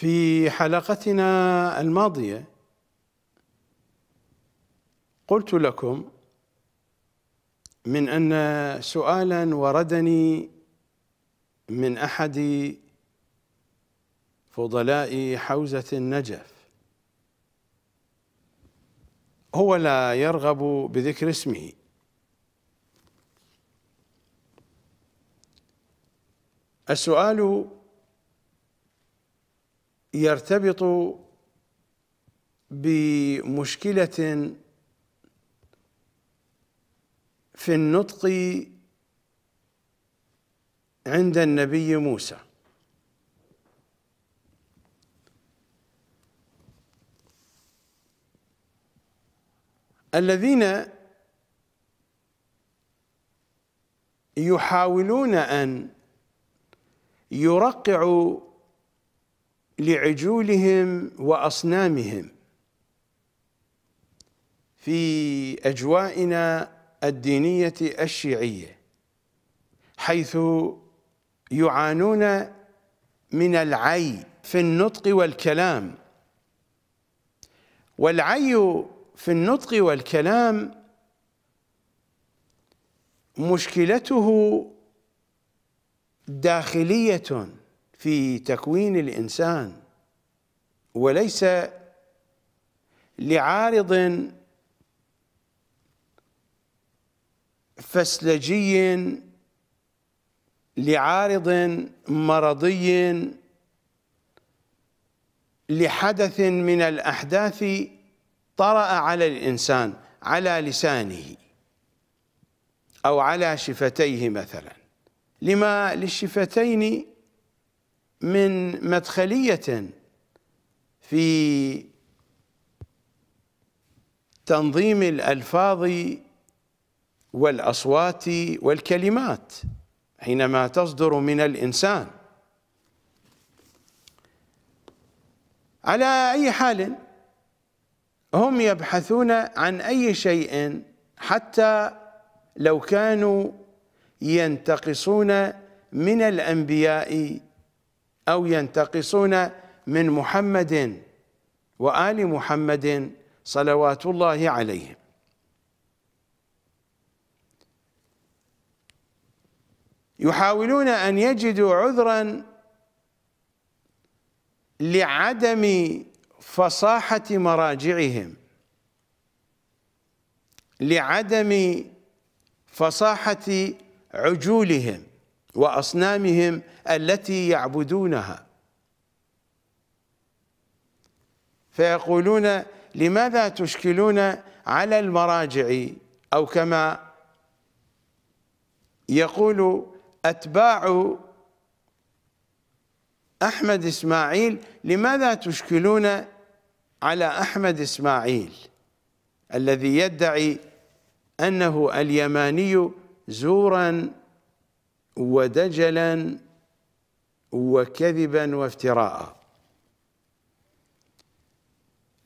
في حلقتنا الماضيه قلت لكم من ان سؤالا وردني من احد فضلاء حوزه النجف هو لا يرغب بذكر اسمه السؤال يرتبط بمشكله في النطق عند النبي موسى الذين يحاولون ان يرقعوا لعجولهم واصنامهم في اجوائنا الدينيه الشيعيه حيث يعانون من العي في النطق والكلام والعي في النطق والكلام مشكلته داخليه في تكوين الانسان وليس لعارض فسلجي لعارض مرضي لحدث من الاحداث طرا على الانسان على لسانه او على شفتيه مثلا لما للشفتين من مدخلية في تنظيم الألفاظ والأصوات والكلمات حينما تصدر من الإنسان على أي حال هم يبحثون عن أي شيء حتى لو كانوا ينتقصون من الأنبياء أو ينتقصون من محمد وآل محمد صلوات الله عليهم يحاولون أن يجدوا عذرا لعدم فصاحة مراجعهم لعدم فصاحة عجولهم وأصنامهم التي يعبدونها فيقولون لماذا تشكلون على المراجع أو كما يقول أتباع أحمد إسماعيل لماذا تشكلون على أحمد إسماعيل الذي يدعي أنه اليماني زورا ودجلا وكذبا وافتراء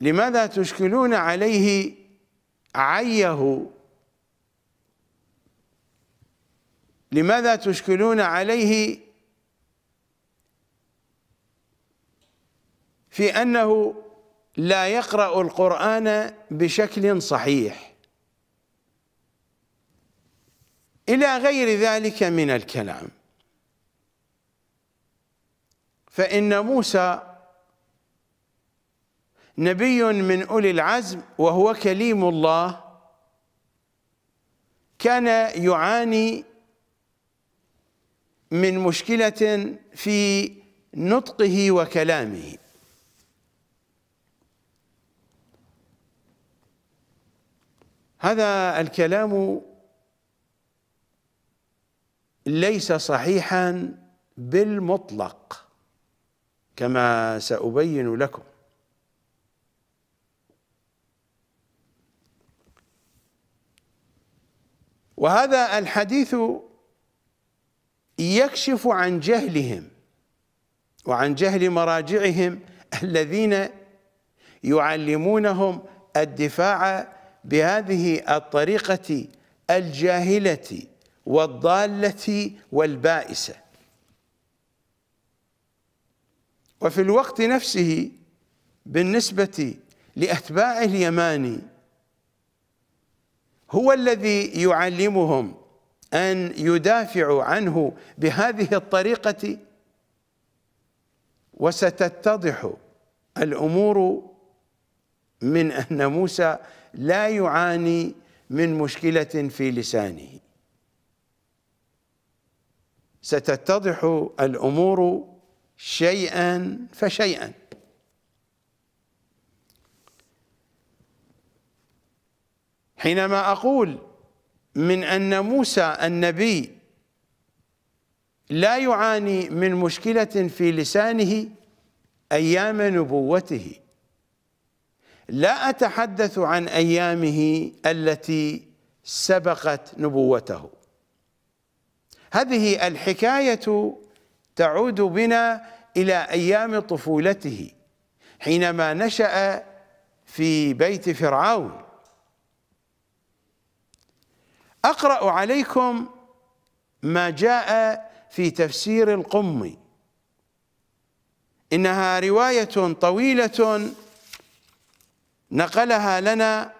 لماذا تشكلون عليه عيه لماذا تشكلون عليه في أنه لا يقرأ القرآن بشكل صحيح إلى غير ذلك من الكلام فإن موسى نبي من أولي العزم وهو كليم الله كان يعاني من مشكلة في نطقه وكلامه هذا الكلام ليس صحيحا بالمطلق كما سأبين لكم وهذا الحديث يكشف عن جهلهم وعن جهل مراجعهم الذين يعلمونهم الدفاع بهذه الطريقة الجاهلة والضالة والبائسة وفي الوقت نفسه بالنسبة لأتباع اليماني هو الذي يعلمهم أن يدافعوا عنه بهذه الطريقة وستتضح الأمور من أن موسى لا يعاني من مشكلة في لسانه ستتضح الامور شيئا فشيئا حينما اقول من ان موسى النبي لا يعاني من مشكله في لسانه ايام نبوته لا اتحدث عن ايامه التي سبقت نبوته هذه الحكاية تعود بنا إلى أيام طفولته حينما نشأ في بيت فرعون أقرأ عليكم ما جاء في تفسير القم إنها رواية طويلة نقلها لنا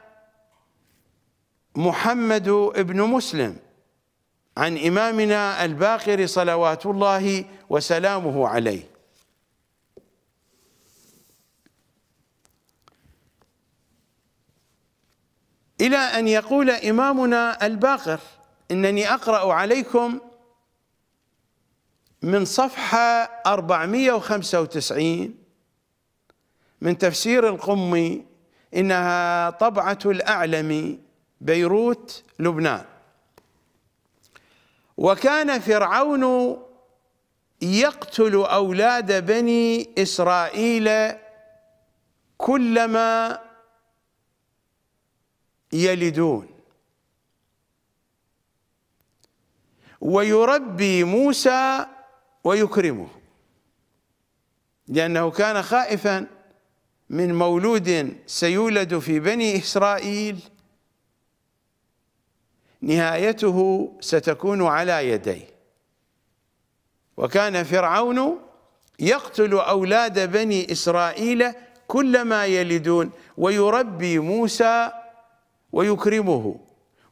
محمد بن مسلم عن إمامنا الباقر صلوات الله وسلامه عليه إلى أن يقول إمامنا الباقر إنني أقرأ عليكم من صفحة 495 من تفسير القمي إنها طبعة الأعلم بيروت لبنان وكان فرعون يقتل أولاد بني إسرائيل كلما يلدون ويربي موسى ويكرمه لأنه كان خائفا من مولود سيولد في بني إسرائيل نهايته ستكون على يديه وكان فرعون يقتل أولاد بني إسرائيل كلما يلدون ويربي موسى ويكرمه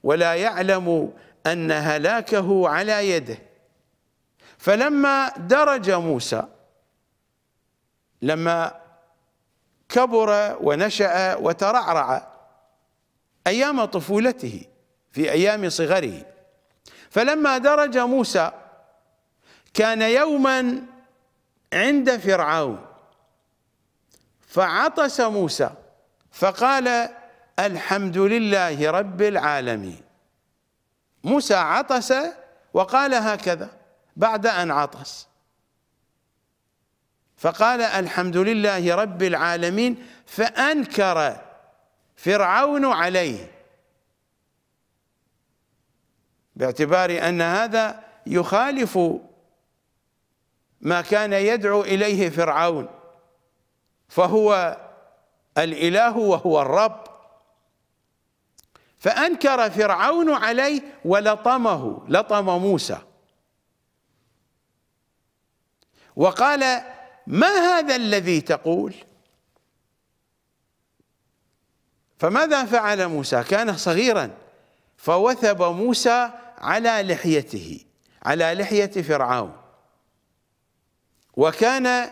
ولا يعلم أن هلاكه على يده فلما درج موسى لما كبر ونشأ وترعرع أيام طفولته في أيام صغره فلما درج موسى كان يوما عند فرعون فعطس موسى فقال الحمد لله رب العالمين موسى عطس وقال هكذا بعد أن عطس فقال الحمد لله رب العالمين فأنكر فرعون عليه باعتبار أن هذا يخالف ما كان يدعو إليه فرعون فهو الإله وهو الرب فأنكر فرعون عليه ولطمه لطم موسى وقال ما هذا الذي تقول فماذا فعل موسى كان صغيرا فوثب موسى على لحيته على لحية فرعون وكان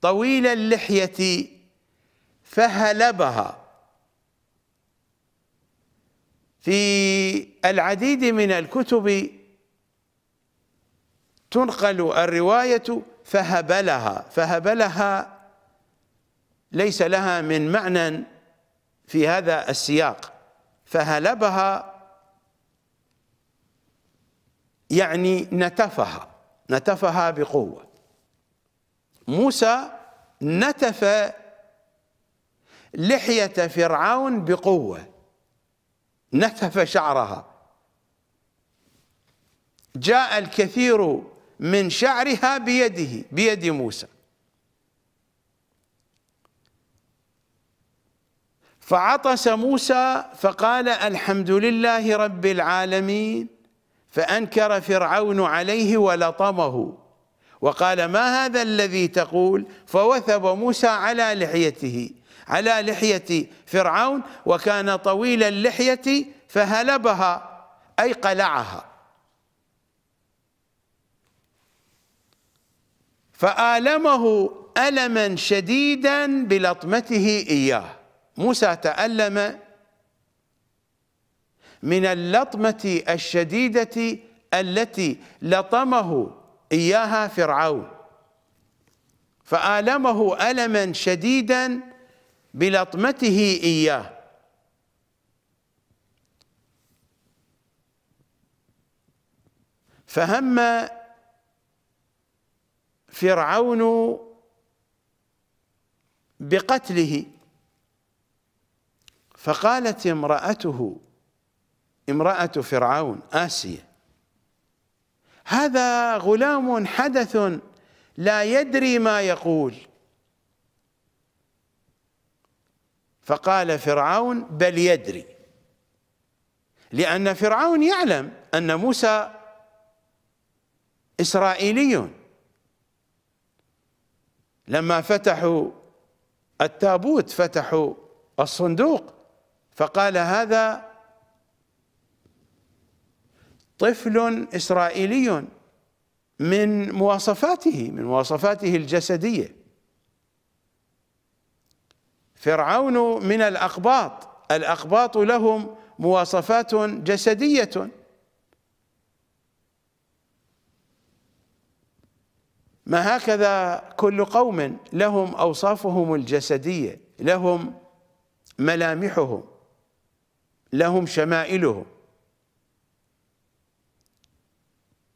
طويل اللحية فهلبها في العديد من الكتب تنقل الرواية فهبلها فهبلها ليس لها من معنى في هذا السياق فهلبها يعني نتفها نتفها بقوة موسى نتف لحية فرعون بقوة نتف شعرها جاء الكثير من شعرها بيده بيد موسى فعطس موسى فقال الحمد لله رب العالمين فأنكر فرعون عليه ولطمه وقال ما هذا الذي تقول فوثب موسى على لحيته على لحية فرعون وكان طويل اللحية فهلبها أي قلعها فآلمه ألما شديدا بلطمته إياه موسى تألم من اللطمة الشديدة التي لطمه إياها فرعون فآلمه ألما شديدا بلطمته إياه فهم فرعون بقتله فقالت امرأته امرأة فرعون آسية هذا غلام حدث لا يدري ما يقول فقال فرعون بل يدري لأن فرعون يعلم أن موسى إسرائيلي لما فتحوا التابوت فتحوا الصندوق فقال هذا طفل إسرائيلي من مواصفاته من مواصفاته الجسدية فرعون من الأقباط الأقباط لهم مواصفات جسدية ما هكذا كل قوم لهم أوصافهم الجسدية لهم ملامحهم لهم شمائلهم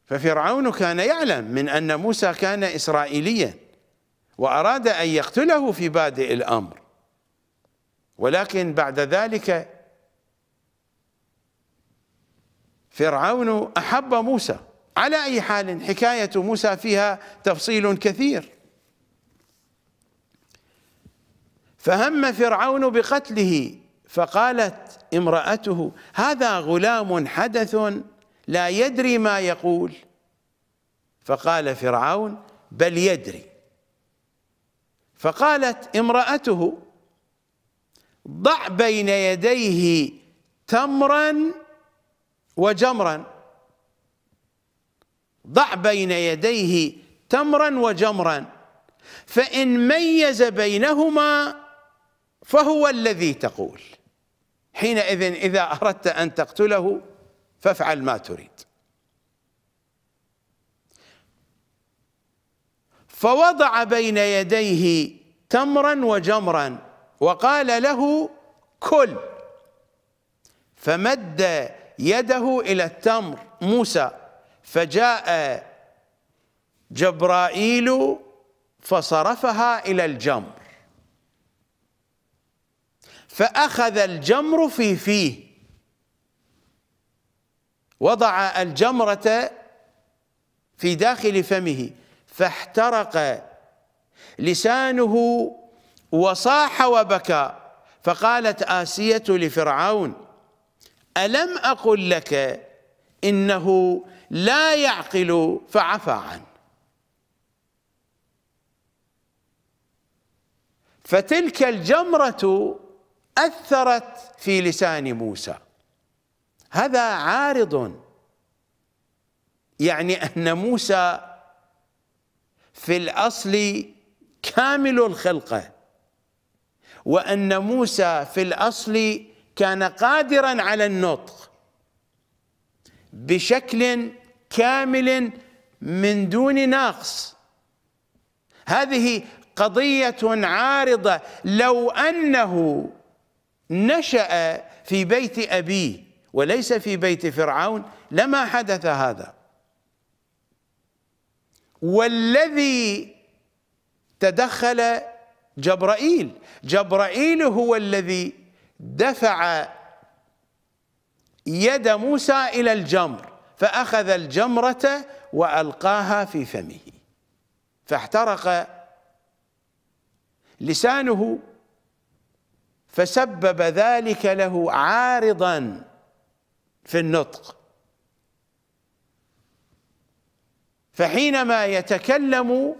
ففرعون كان يعلم من أن موسى كان إسرائيليا وأراد أن يقتله في بادئ الأمر ولكن بعد ذلك فرعون أحب موسى على أي حال حكاية موسى فيها تفصيل كثير فهم فرعون بقتله فقالت امرأته هذا غلام حدث لا يدري ما يقول فقال فرعون بل يدري فقالت امرأته ضع بين يديه تمرا وجمرا ضع بين يديه تمرا وجمرا فإن ميز بينهما فهو الذي تقول حينئذ إذا أردت أن تقتله فافعل ما تريد فوضع بين يديه تمرا وجمرا وقال له كل فمد يده الى التمر موسى فجاء جبرائيل فصرفها الى الجمر فاخذ الجمر في فيه وضع الجمرة في داخل فمه فاحترق لسانه وصاح وبكى فقالت آسية لفرعون ألم أقل لك إنه لا يعقل فعفى عنه فتلك الجمرة أثرت في لسان موسى هذا عارض يعني أن موسى في الأصل كامل الخلقة وأن موسى في الأصل كان قادرا على النطق بشكل كامل من دون نقص هذه قضية عارضة لو أنه نشأ في بيت أبيه وليس في بيت فرعون لما حدث هذا والذي تدخل جبرائيل جبرائيل هو الذي دفع يد موسى إلى الجمر فأخذ الجمرة وألقاها في فمه فاحترق لسانه فسبب ذلك له عارضا في النطق فحينما يتكلم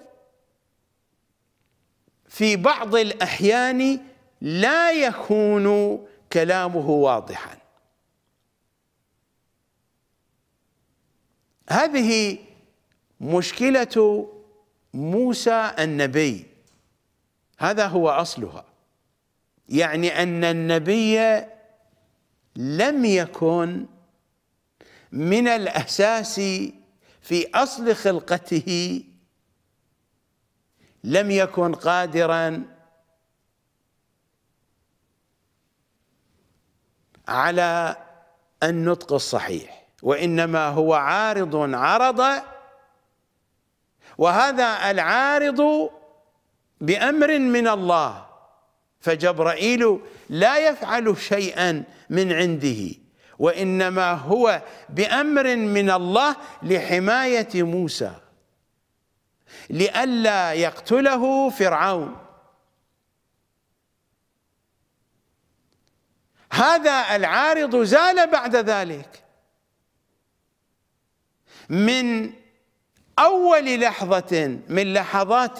في بعض الأحيان لا يكون كلامه واضحا هذه مشكلة موسى النبي هذا هو أصلها يعني أن النبي لم يكن من الأساس في أصل خلقته لم يكن قادرا على النطق الصحيح وإنما هو عارض عرض وهذا العارض بأمر من الله فجبرائيل لا يفعل شيئا من عنده وانما هو بامر من الله لحمايه موسى لئلا يقتله فرعون هذا العارض زال بعد ذلك من اول لحظه من لحظات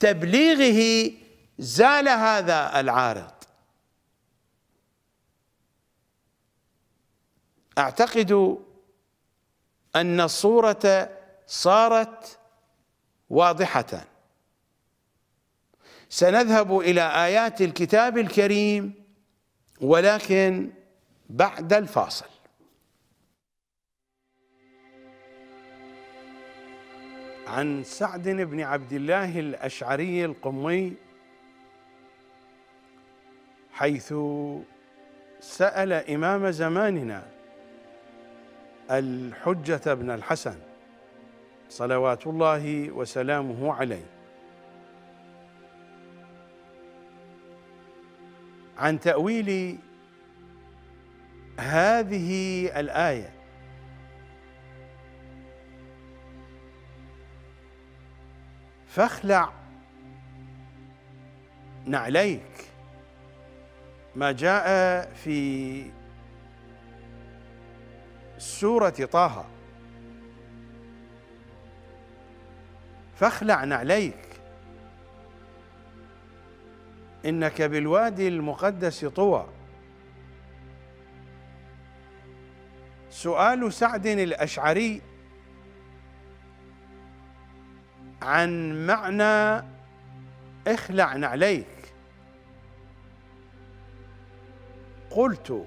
تبليغه زال هذا العارض اعتقد ان الصوره صارت واضحه سنذهب الى ايات الكتاب الكريم ولكن بعد الفاصل عن سعد بن عبد الله الاشعري القمي حيث سال امام زماننا الحجة بن الحسن صلوات الله وسلامه عليه عن تأويل هذه الآية فاخلع نعليك ما جاء في سورة طه فاخلع نعليك إنك بالوادي المقدس طوى سؤال سعد الأشعري عن معنى اخلع نعليك قلت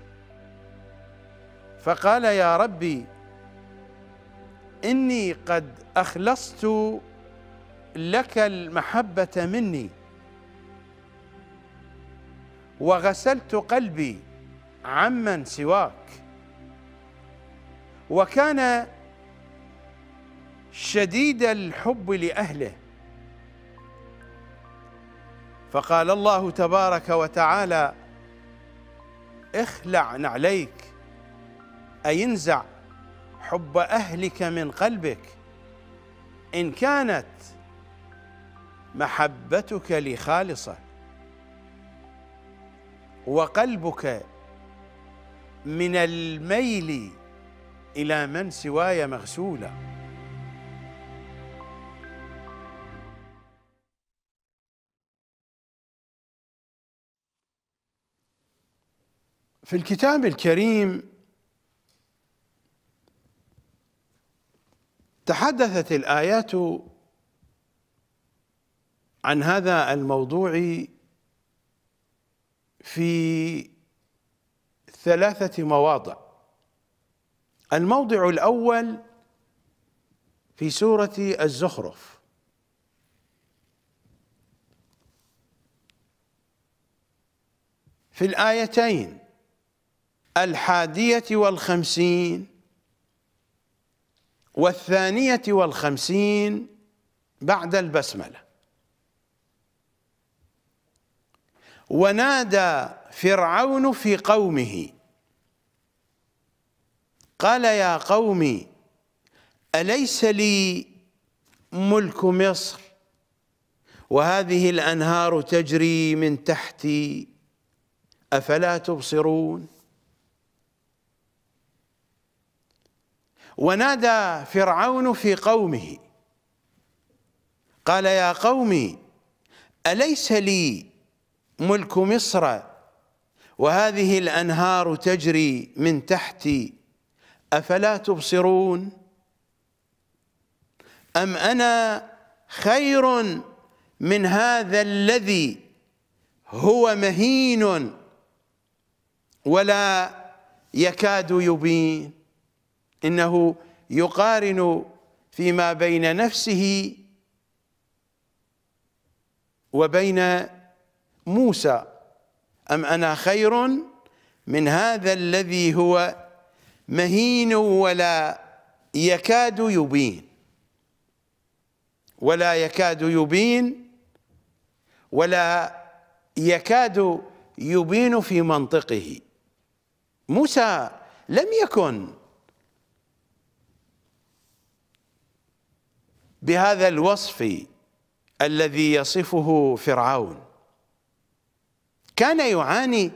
فقال يا ربي اني قد اخلصت لك المحبه مني وغسلت قلبي عمن سواك وكان شديد الحب لاهله فقال الله تبارك وتعالى اخلع نعليك أينزع حب أهلك من قلبك إن كانت محبتك لي خالصة وقلبك من الميل إلى من سواي مغسولاً في الكتاب الكريم تحدثت الآيات عن هذا الموضوع في ثلاثة مواضع الموضع الأول في سورة الزخرف في الآيتين الحادية والخمسين والثانية والخمسين بعد البسملة ونادى فرعون في قومه قال يا قوم أليس لي ملك مصر وهذه الأنهار تجري من تحتي أفلا تبصرون ونادى فرعون في قومه قال يا قومي أليس لي ملك مصر وهذه الأنهار تجري من تحتي أفلا تبصرون أم أنا خير من هذا الذي هو مهين ولا يكاد يبين إنه يقارن فيما بين نفسه وبين موسى أم أنا خير من هذا الذي هو مهين ولا يكاد يبين ولا يكاد يبين ولا يكاد يبين في منطقه موسى لم يكن بهذا الوصف الذي يصفه فرعون كان يعاني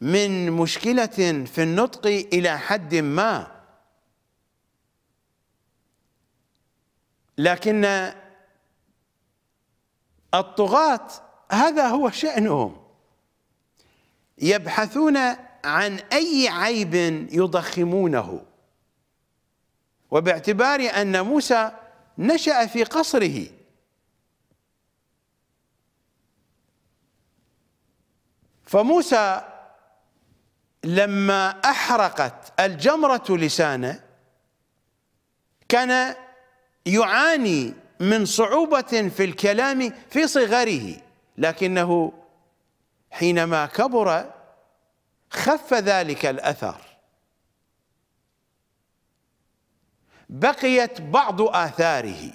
من مشكلة في النطق إلى حد ما لكن الطغاة هذا هو شأنهم يبحثون عن أي عيب يضخمونه وباعتبار أن موسى نشأ في قصره فموسى لما أحرقت الجمرة لسانه كان يعاني من صعوبة في الكلام في صغره لكنه حينما كبر خف ذلك الأثر بقيت بعض آثاره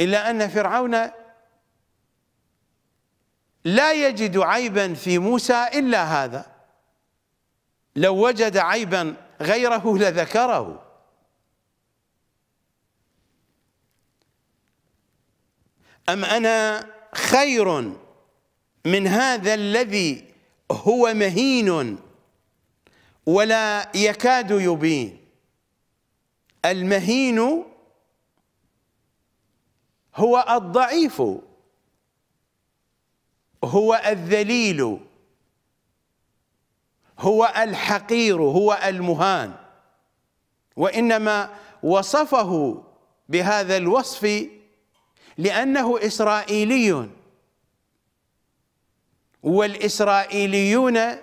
إلا أن فرعون لا يجد عيبا في موسى إلا هذا لو وجد عيبا غيره لذكره أم أنا خير من هذا الذي هو مهين ولا يكاد يبين المهين هو الضعيف هو الذليل هو الحقير هو المهان وإنما وصفه بهذا الوصف لأنه إسرائيلي والإسرائيليون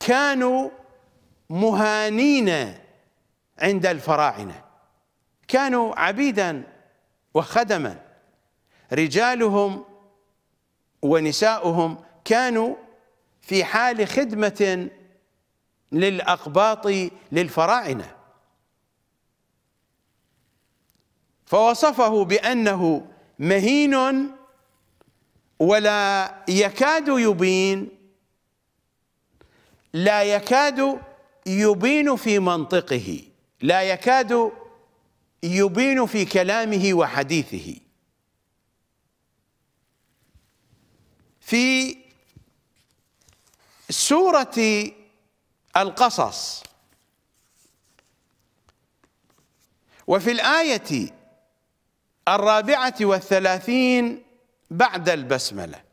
كانوا مهانين عند الفراعنة كانوا عبيدا وخدما رجالهم ونساؤهم كانوا في حال خدمة للأقباط للفراعنة فوصفه بأنه مهين ولا يكاد يبين لا يكاد يبين في منطقه لا يكاد يبين في كلامه وحديثه في سورة القصص وفي الآية الرابعة والثلاثين بعد البسملة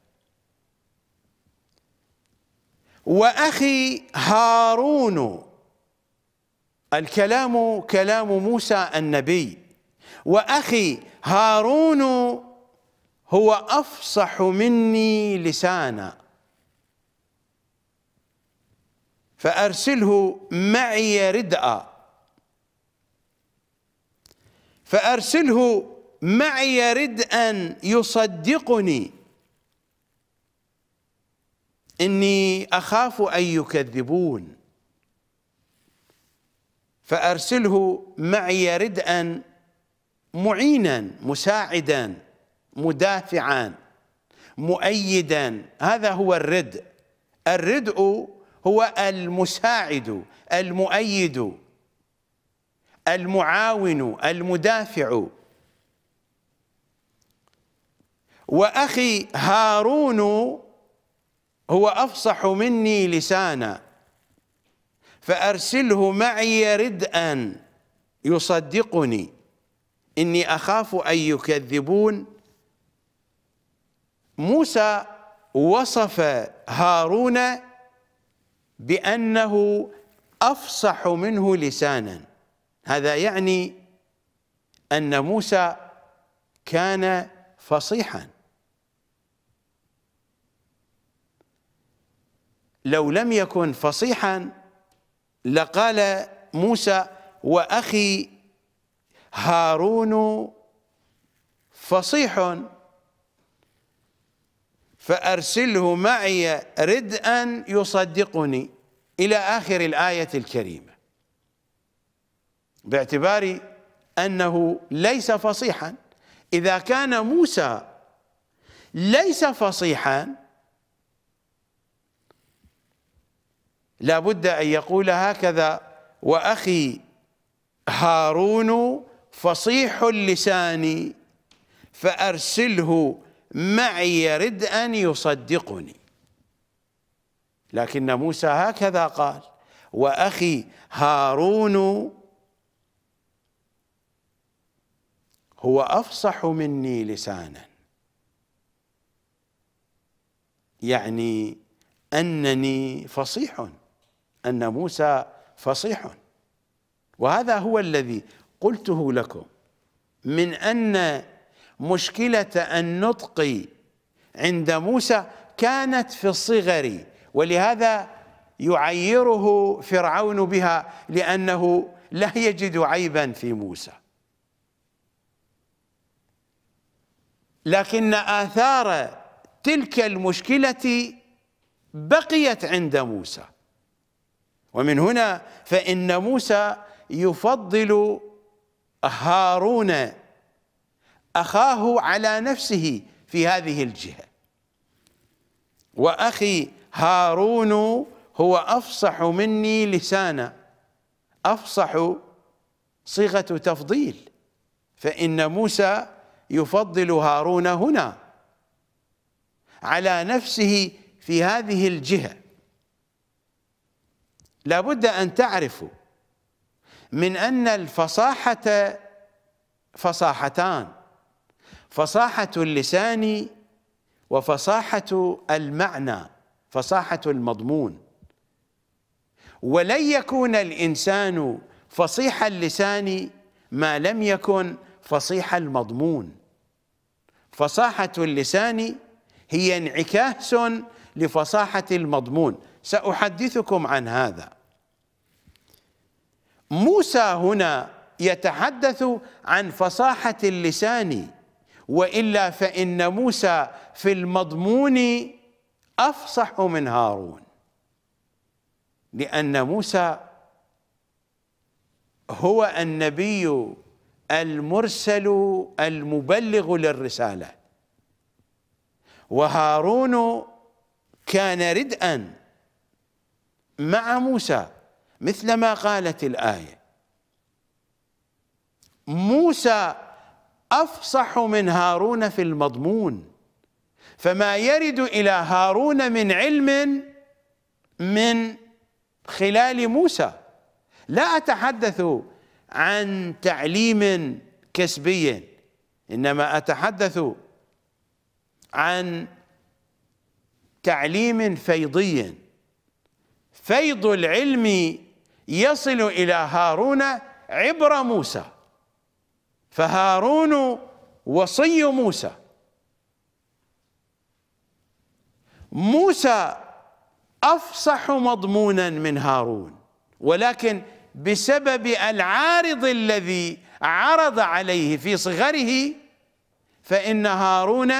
وأخي هارون الكلام كلام موسى النبي وأخي هارون هو أفصح مني لسانا فأرسله معي ردءا فأرسله معي ردءا يصدقني إني أخاف أن يكذبون فأرسله معي ردءا معينا مساعدا مدافعا مؤيدا هذا هو الردء الردء هو المساعد المؤيد المعاون المدافع واخي هارون هو أفصح مني لسانا فأرسله معي ردءا يصدقني إني أخاف أن يكذبون موسى وصف هارون بأنه أفصح منه لسانا هذا يعني أن موسى كان فصيحا لو لم يكن فصيحا لقال موسى واخي هارون فصيح فارسله معي ردءا يصدقني الى اخر الايه الكريمه باعتبار انه ليس فصيحا اذا كان موسى ليس فصيحا لا بد أن يقول هكذا وأخي هارون فصيح اللسان فأرسله معي يرد أن يصدقني لكن موسى هكذا قال وأخي هارون هو أفصح مني لسانا يعني أنني فصيح أن موسى فصيح وهذا هو الذي قلته لكم من أن مشكلة النطق عند موسى كانت في الصغر ولهذا يعيره فرعون بها لأنه لا يجد عيبا في موسى لكن آثار تلك المشكلة بقيت عند موسى ومن هنا فإن موسى يفضل هارون أخاه على نفسه في هذه الجهة وأخي هارون هو أفصح مني لسانا أفصح صيغة تفضيل فإن موسى يفضل هارون هنا على نفسه في هذه الجهه لابد أن تعرفوا من أن الفصاحة فصاحتان فصاحة اللسان وفصاحة المعنى فصاحة المضمون ولن يكون الإنسان فصيح اللسان ما لم يكن فصيح المضمون فصاحة اللسان هي انعكاس لفصاحة المضمون سأحدثكم عن هذا موسى هنا يتحدث عن فصاحة اللسان وإلا فإن موسى في المضمون أفصح من هارون لأن موسى هو النبي المرسل المبلغ للرسالة وهارون كان ردءا مع موسى مثل ما قالت الايه موسى افصح من هارون في المضمون فما يرد الى هارون من علم من خلال موسى لا اتحدث عن تعليم كسبي انما اتحدث عن تعليم فيضي فيض العلم يصل إلى هارون عبر موسى فهارون وصي موسى موسى أفصح مضمونا من هارون ولكن بسبب العارض الذي عرض عليه في صغره فإن هارون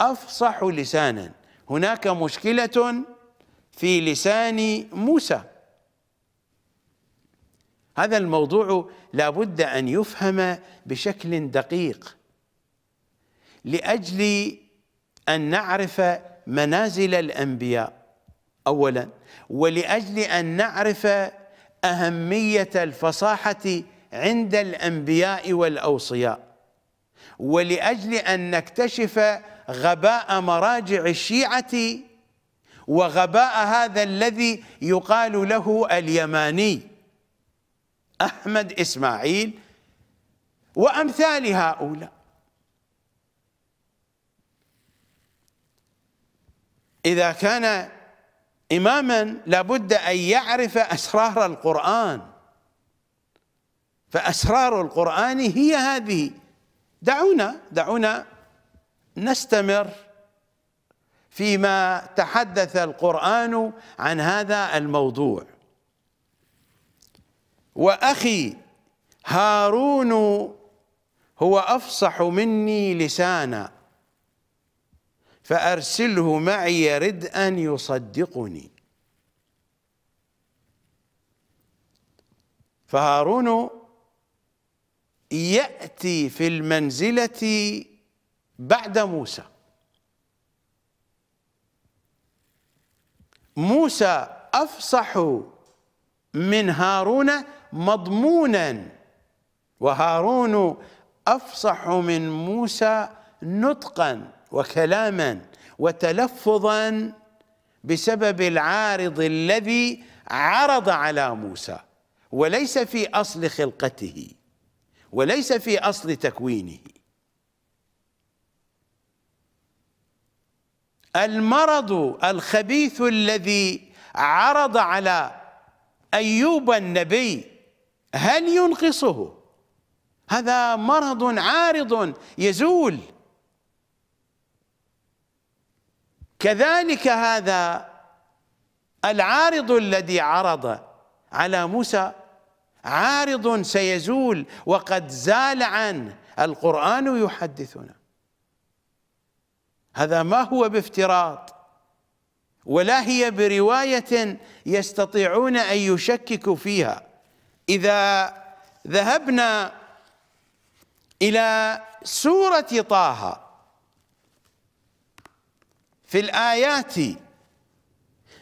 أفصح لسانا هناك مشكلة في لسان موسى هذا الموضوع لابد ان يفهم بشكل دقيق لاجل ان نعرف منازل الانبياء اولا ولاجل ان نعرف اهميه الفصاحه عند الانبياء والاوصياء ولاجل ان نكتشف غباء مراجع الشيعه وغباء هذا الذي يقال له اليماني أحمد إسماعيل وأمثال هؤلاء إذا كان إماما لابد أن يعرف أسرار القرآن فأسرار القرآن هي هذه دعونا دعونا نستمر فيما تحدث القرآن عن هذا الموضوع وأخي هارون هو أفصح مني لسانا فأرسله معي رد أن يصدقني فهارون يأتي في المنزلة بعد موسى موسى أفصح من هارون مضمونا وهارون افصح من موسى نطقا وكلاما وتلفظا بسبب العارض الذي عرض على موسى وليس في اصل خلقته وليس في اصل تكوينه المرض الخبيث الذي عرض على ايوب النبي هل ينقصه هذا مرض عارض يزول كذلك هذا العارض الذي عرض على موسى عارض سيزول وقد زال عنه القرآن يحدثنا هذا ما هو بافتراض ولا هي برواية يستطيعون أن يشككوا فيها إذا ذهبنا إلى سورة طه في الآيات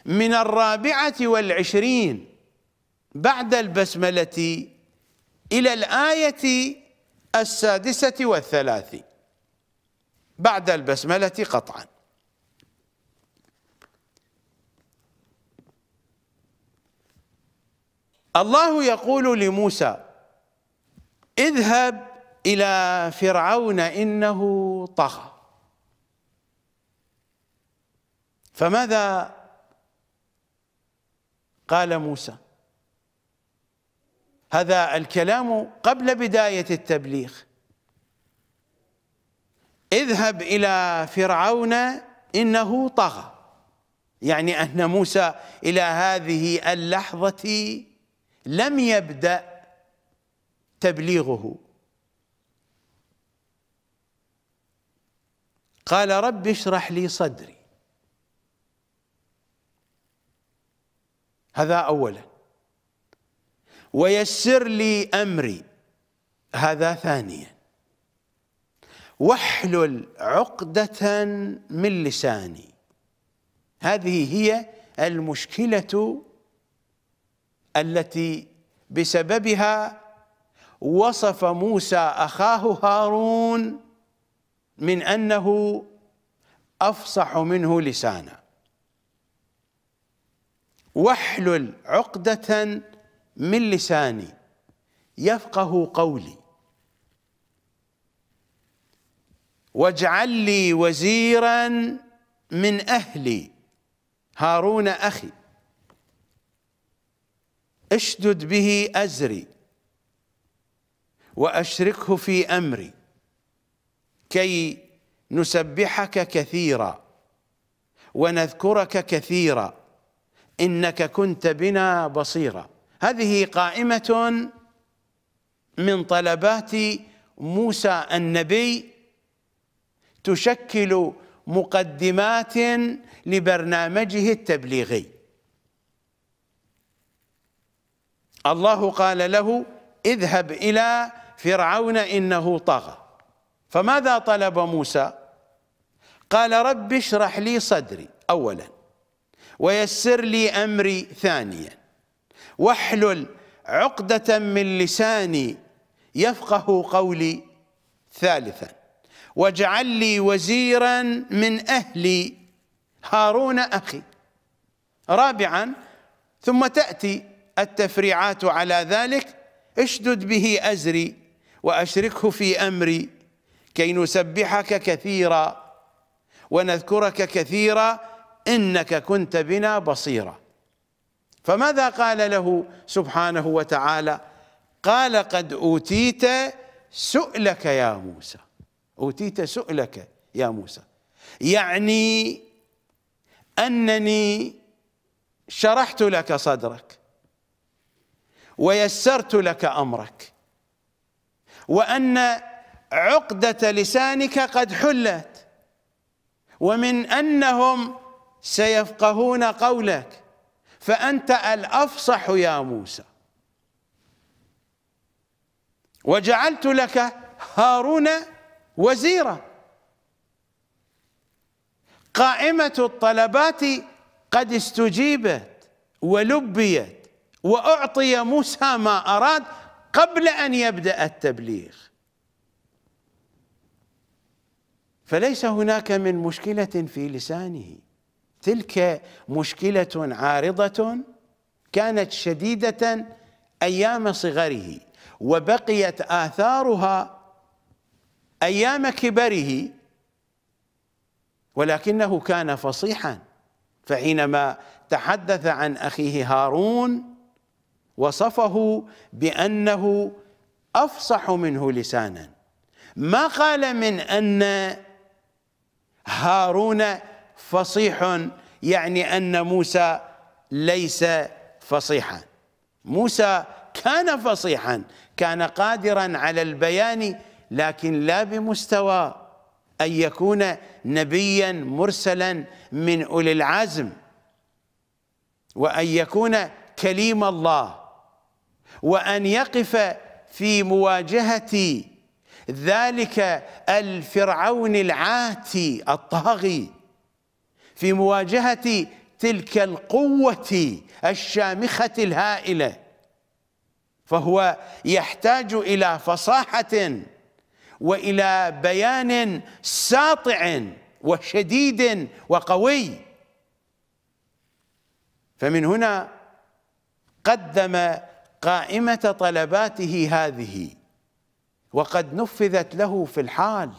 من الرابعة والعشرين بعد البسملة إلى الآية السادسة والثلاثين بعد البسملة قطعاً الله يقول لموسى اذهب إلى فرعون إنه طغى فماذا قال موسى هذا الكلام قبل بداية التبليغ اذهب إلى فرعون إنه طغى يعني أن موسى إلى هذه اللحظة لم يبدأ تبليغه قال رب اشرح لي صدري هذا أولا ويسر لي أمري هذا ثانيا واحلل عقدة من لساني هذه هي المشكلة التي بسببها وصف موسى أخاه هارون من أنه أفصح منه لسانا واحلل عقدة من لساني يفقه قولي واجعل لي وزيرا من أهلي هارون أخي اشدد به أزري وأشركه في أمري كي نسبحك كثيرا ونذكرك كثيرا إنك كنت بنا بصيرا هذه قائمة من طلبات موسى النبي تشكل مقدمات لبرنامجه التبليغي الله قال له اذهب إلى فرعون إنه طغى فماذا طلب موسى قال رب اشرح لي صدري أولا ويسر لي أمري ثانيا واحلل عقدة من لساني يفقه قولي ثالثا واجعل لي وزيرا من أهلي هارون أخي رابعا ثم تأتي التفريعات على ذلك اشدد به أزري وأشركه في أمري كي نسبحك كثيرا ونذكرك كثيرا إنك كنت بنا بصيرا فماذا قال له سبحانه وتعالى قال قد أوتيت سؤلك يا موسى أوتيت سؤلك يا موسى يعني أنني شرحت لك صدرك ويسرت لك امرك وان عقده لسانك قد حلت ومن انهم سيفقهون قولك فانت الافصح يا موسى وجعلت لك هارون وزيرا قائمه الطلبات قد استجيبت ولبيت وأعطي موسى ما أراد قبل أن يبدأ التبليغ فليس هناك من مشكلة في لسانه تلك مشكلة عارضة كانت شديدة أيام صغره وبقيت آثارها أيام كبره ولكنه كان فصيحا فحينما تحدث عن أخيه هارون وصفه بأنه أفصح منه لسانا ما قال من أن هارون فصيح يعني أن موسى ليس فصيحا موسى كان فصيحا كان قادرا على البيان لكن لا بمستوى أن يكون نبيا مرسلا من أولي العزم وأن يكون كليم الله وأن يقف في مواجهة ذلك الفرعون العاتي الطاغي في مواجهة تلك القوة الشامخة الهائلة فهو يحتاج إلى فصاحة وإلى بيان ساطع وشديد وقوي فمن هنا قدم قائمة طلباته هذه وقد نفذت له في الحال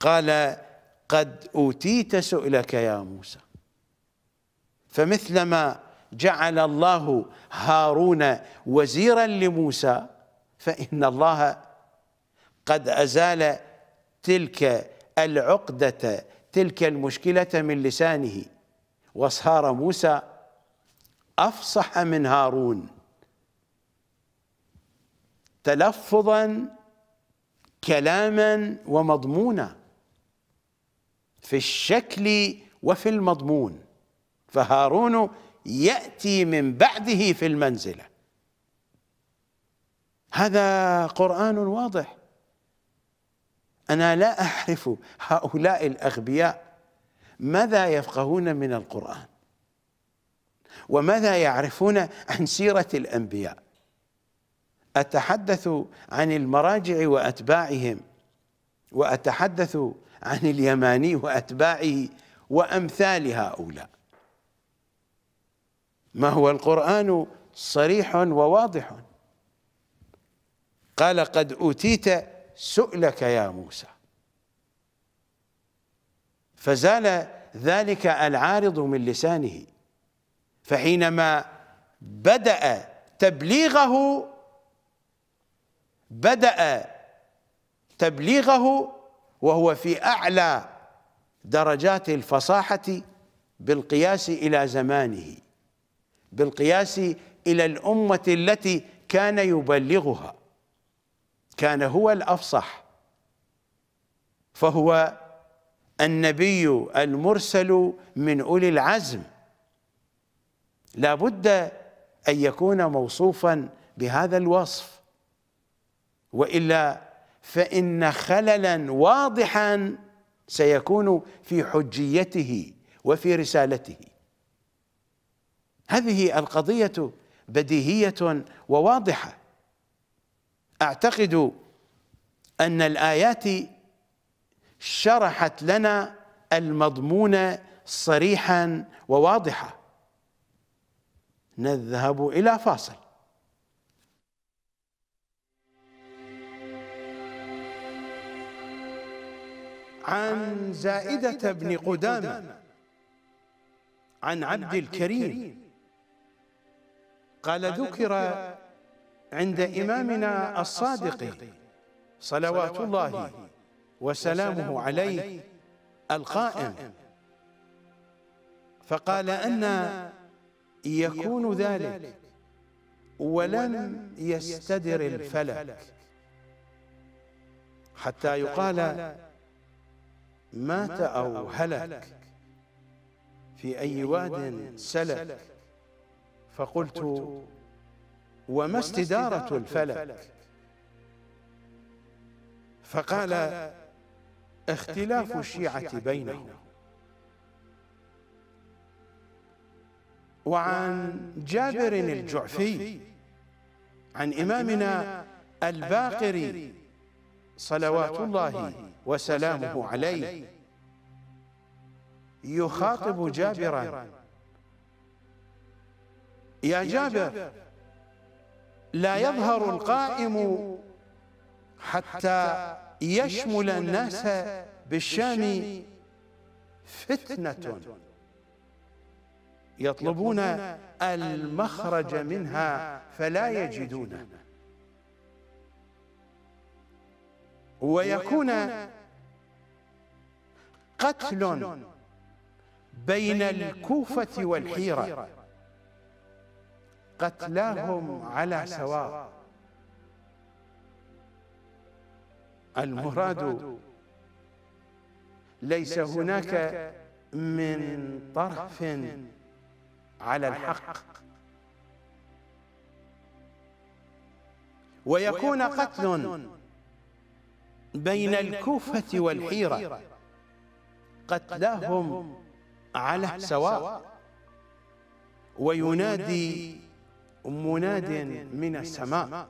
قال قد أوتيت سؤلك يا موسى فمثلما جعل الله هارون وزيرا لموسى فإن الله قد أزال تلك العقدة تلك المشكلة من لسانه وصار موسى أفصح من هارون تلفظا كلاما ومضمونا في الشكل وفي المضمون فهارون يأتي من بعده في المنزلة هذا قرآن واضح أنا لا أعرف هؤلاء الأغبياء ماذا يفقهون من القرآن وماذا يعرفون عن سيرة الأنبياء أتحدث عن المراجع وأتباعهم وأتحدث عن اليماني وأتباعه وأمثال هؤلاء ما هو القرآن صريح وواضح قال قد أوتيت سؤلك يا موسى فزال ذلك العارض من لسانه فحينما بدأ تبليغه بدأ تبليغه وهو في أعلى درجات الفصاحة بالقياس إلى زمانه بالقياس إلى الأمة التي كان يبلغها كان هو الأفصح فهو النبي المرسل من أولي العزم لابد ان يكون موصوفا بهذا الوصف والا فان خللا واضحا سيكون في حجيته وفي رسالته هذه القضيه بديهيه وواضحه اعتقد ان الايات شرحت لنا المضمون صريحا وواضحا نذهب إلى فاصل عن زائدة بن قدامة عن عبد الكريم قال ذكر عند إمامنا الصادق صلوات الله وسلامه عليه القائم فقال أن يكون ذلك ولم يستدر الفلك حتى يقال مات أو هلك في أي واد سلك فقلت وما استدارة الفلك فقال اختلاف الشيعة بينهم وعن جابر الجعفي عن إمامنا الباقري صلوات الله وسلامه عليه يخاطب جابرا يا جابر لا يظهر القائم حتى يشمل الناس بالشام فتنة يطلبون المخرج منها فلا يجدونه ويكون قتل بين الكوفة والحيرة قتلاهم على سواء المراد ليس هناك من طرف على الحق ويكون قتل بين الكوفة والحيرة قتلاهم على سواء وينادي مناد من السماء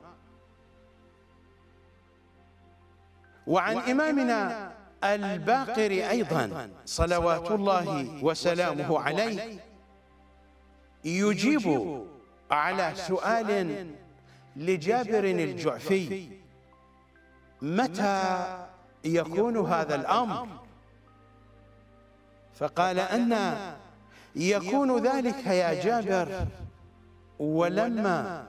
وعن إمامنا الباقر أيضا صلوات الله وسلامه عليه يجيب على سؤال لجابر الجعفي متى يكون هذا الأمر فقال أن يكون ذلك يا جابر ولما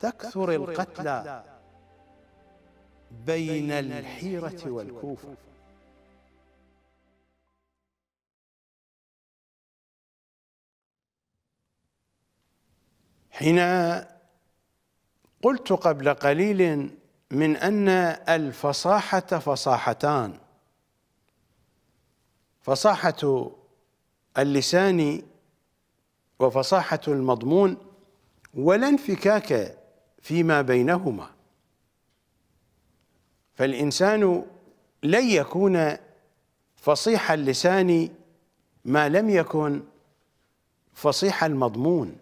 تكثر القتلى بين الحيرة والكوفة حين قلت قبل قليل من أن الفصاحة فصاحتان فصاحة اللسان وفصاحة المضمون ولا انفكاك فيما بينهما فالإنسان لن يكون فصيح اللسان ما لم يكن فصيح المضمون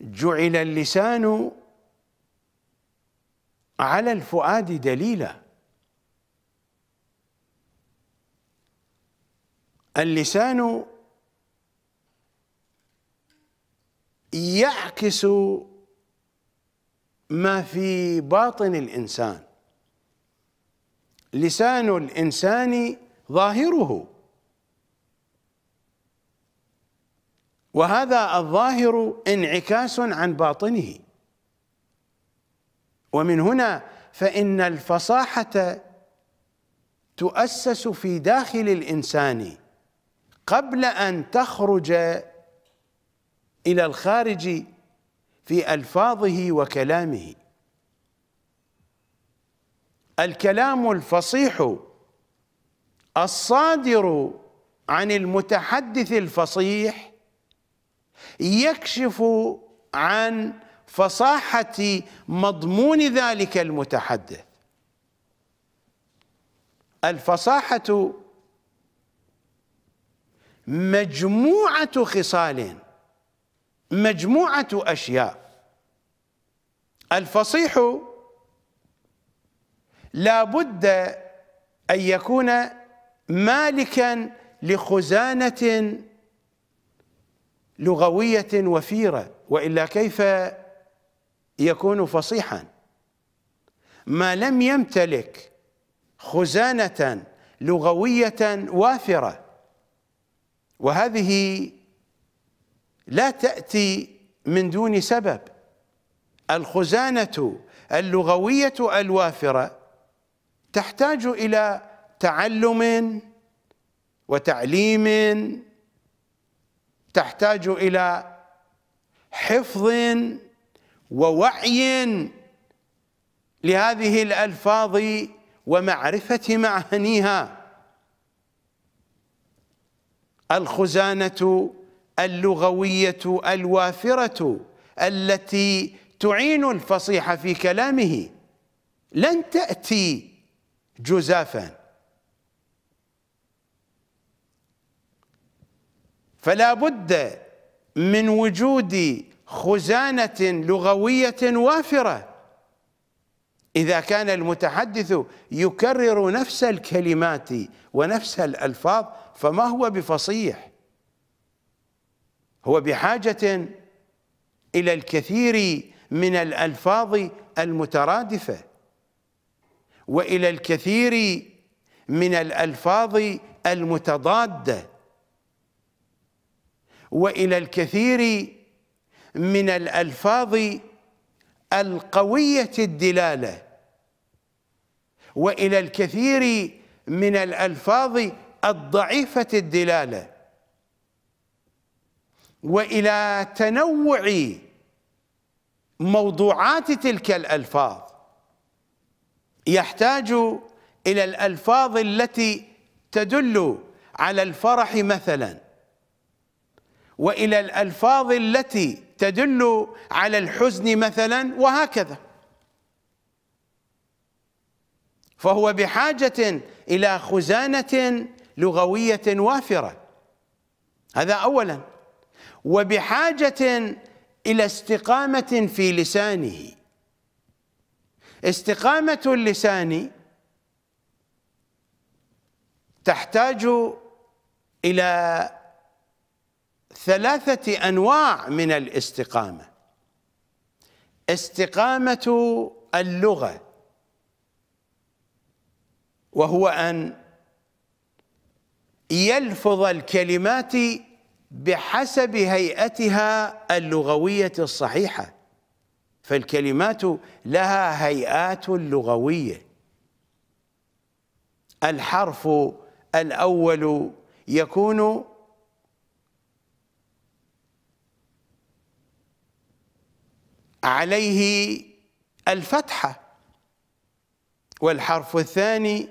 جعل اللسان على الفؤاد دليلا اللسان يعكس ما في باطن الانسان لسان الانسان ظاهره وهذا الظاهر انعكاس عن باطنه ومن هنا فإن الفصاحة تؤسس في داخل الإنسان قبل أن تخرج إلى الخارج في ألفاظه وكلامه الكلام الفصيح الصادر عن المتحدث الفصيح يكشف عن فصاحة مضمون ذلك المتحدث الفصاحة مجموعة خصال مجموعة أشياء الفصيح لا بد أن يكون مالكا لخزانة لغوية وفيرة وإلا كيف يكون فصيحا ما لم يمتلك خزانة لغوية وافرة وهذه لا تأتي من دون سبب الخزانة اللغوية الوافرة تحتاج إلى تعلم وتعليم تحتاج الى حفظ ووعي لهذه الالفاظ ومعرفه معانيها الخزانه اللغويه الوافره التي تعين الفصيح في كلامه لن تاتي جزافا فلا بد من وجود خزانة لغوية وافرة إذا كان المتحدث يكرر نفس الكلمات ونفس الألفاظ فما هو بفصيح هو بحاجة إلى الكثير من الألفاظ المترادفة وإلى الكثير من الألفاظ المتضادة والى الكثير من الالفاظ القويه الدلاله والى الكثير من الالفاظ الضعيفه الدلاله والى تنوع موضوعات تلك الالفاظ يحتاج الى الالفاظ التي تدل على الفرح مثلا والى الالفاظ التي تدل على الحزن مثلا وهكذا فهو بحاجه الى خزانه لغويه وافره هذا اولا وبحاجه الى استقامه في لسانه استقامه اللسان تحتاج الى ثلاثة أنواع من الاستقامة استقامة اللغة وهو أن يلفظ الكلمات بحسب هيئتها اللغوية الصحيحة فالكلمات لها هيئات لغوية الحرف الأول يكون عليه الفتحة والحرف الثاني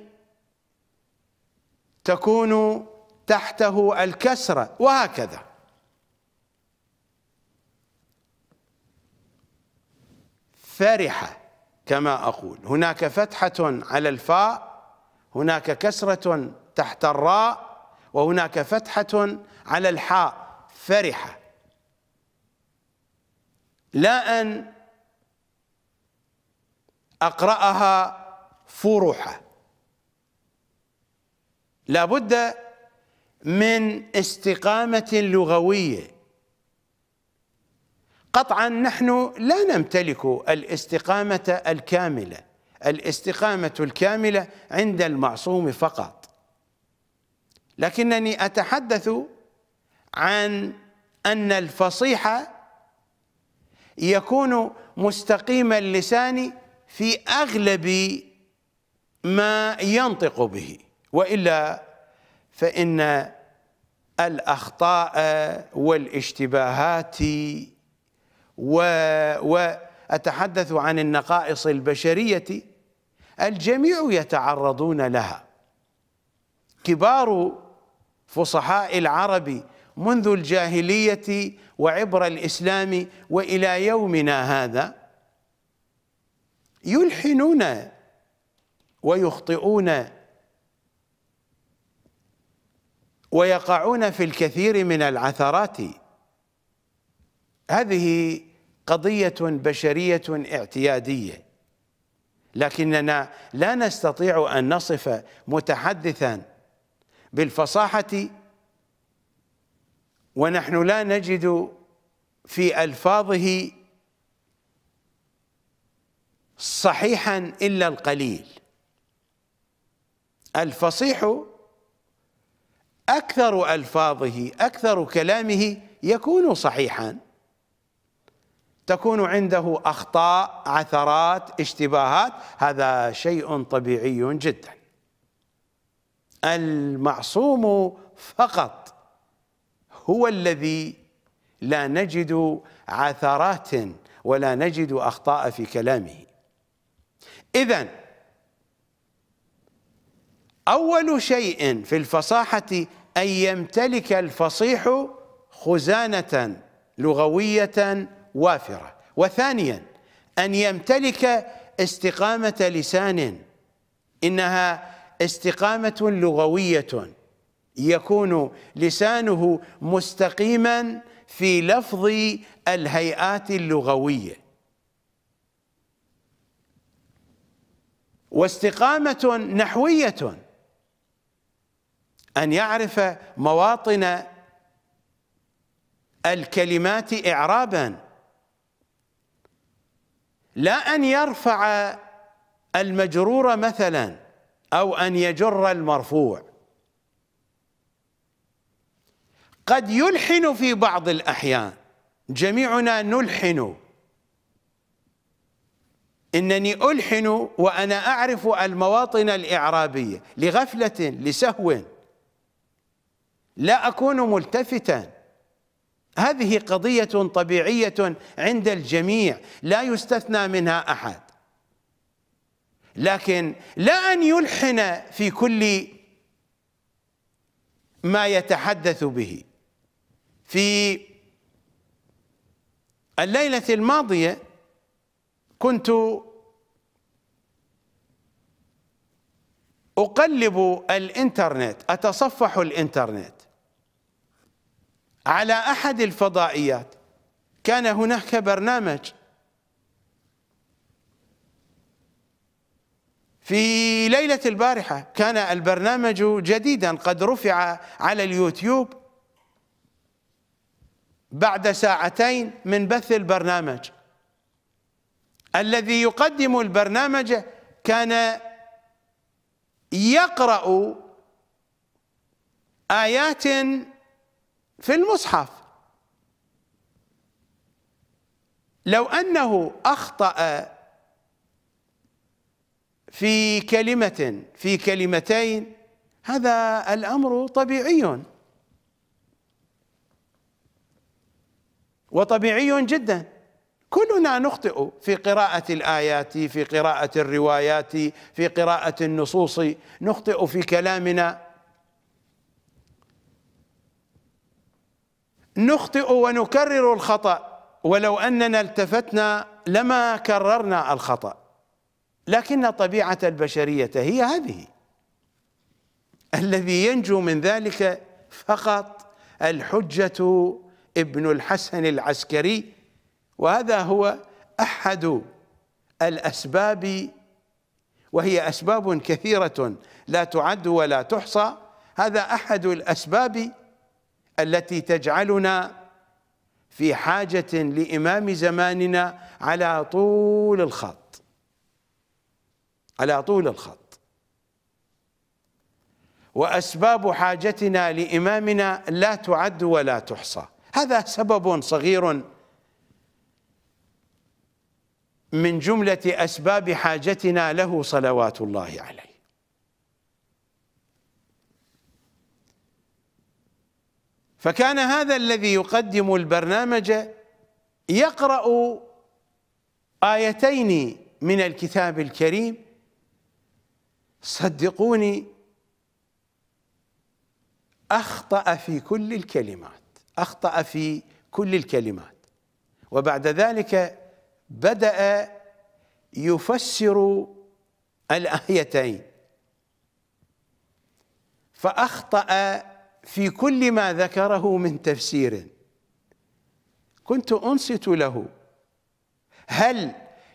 تكون تحته الكسرة وهكذا فرحة كما أقول هناك فتحة على الفاء هناك كسرة تحت الراء وهناك فتحة على الحاء فرحة لا أن أقرأها لا لابد من استقامة لغوية قطعا نحن لا نمتلك الاستقامة الكاملة الاستقامة الكاملة عند المعصوم فقط لكنني أتحدث عن أن الفصيحة يكون مستقيم اللسان في اغلب ما ينطق به والا فان الاخطاء والاشتباهات و واتحدث عن النقائص البشريه الجميع يتعرضون لها كبار فصحاء العرب منذ الجاهلية وعبر الإسلام وإلى يومنا هذا يلحنون ويخطئون ويقعون في الكثير من العثرات هذه قضية بشرية اعتيادية لكننا لا نستطيع أن نصف متحدثا بالفصاحة ونحن لا نجد في الفاظه صحيحا الا القليل الفصيح اكثر الفاظه اكثر كلامه يكون صحيحا تكون عنده اخطاء عثرات اشتباهات هذا شيء طبيعي جدا المعصوم فقط هو الذي لا نجد عثرات ولا نجد أخطاء في كلامه إذا أول شيء في الفصاحة أن يمتلك الفصيح خزانة لغوية وافرة وثانيا أن يمتلك استقامة لسان إنها استقامة لغوية يكون لسانه مستقيما في لفظ الهيئات اللغويه واستقامه نحويه ان يعرف مواطن الكلمات اعرابا لا ان يرفع المجرور مثلا او ان يجر المرفوع قد يلحن في بعض الأحيان جميعنا نلحن إنني ألحن وأنا أعرف المواطن الإعرابية لغفلة لسهو لا أكون ملتفتا هذه قضية طبيعية عند الجميع لا يستثنى منها أحد لكن لا أن يلحن في كل ما يتحدث به في الليلة الماضية كنت أقلب الإنترنت أتصفح الإنترنت على أحد الفضائيات كان هناك برنامج في ليلة البارحة كان البرنامج جديدا قد رفع على اليوتيوب بعد ساعتين من بث البرنامج الذي يقدم البرنامج كان يقرأ آيات في المصحف لو أنه أخطأ في كلمة في كلمتين هذا الأمر طبيعي وطبيعي جدا كلنا نخطئ في قراءة الآيات في قراءة الروايات في قراءة النصوص نخطئ في كلامنا نخطئ ونكرر الخطأ ولو أننا التفتنا لما كررنا الخطأ لكن طبيعة البشرية هي هذه الذي ينجو من ذلك فقط الحجة ابن الحسن العسكري وهذا هو أحد الأسباب وهي أسباب كثيرة لا تعد ولا تحصى هذا أحد الأسباب التي تجعلنا في حاجة لإمام زماننا على طول الخط على طول الخط وأسباب حاجتنا لإمامنا لا تعد ولا تحصى هذا سبب صغير من جملة أسباب حاجتنا له صلوات الله عليه فكان هذا الذي يقدم البرنامج يقرأ آيتين من الكتاب الكريم صدقوني أخطأ في كل الكلمات أخطأ في كل الكلمات وبعد ذلك بدأ يفسر الآيتين فأخطأ في كل ما ذكره من تفسير كنت أنصت له هل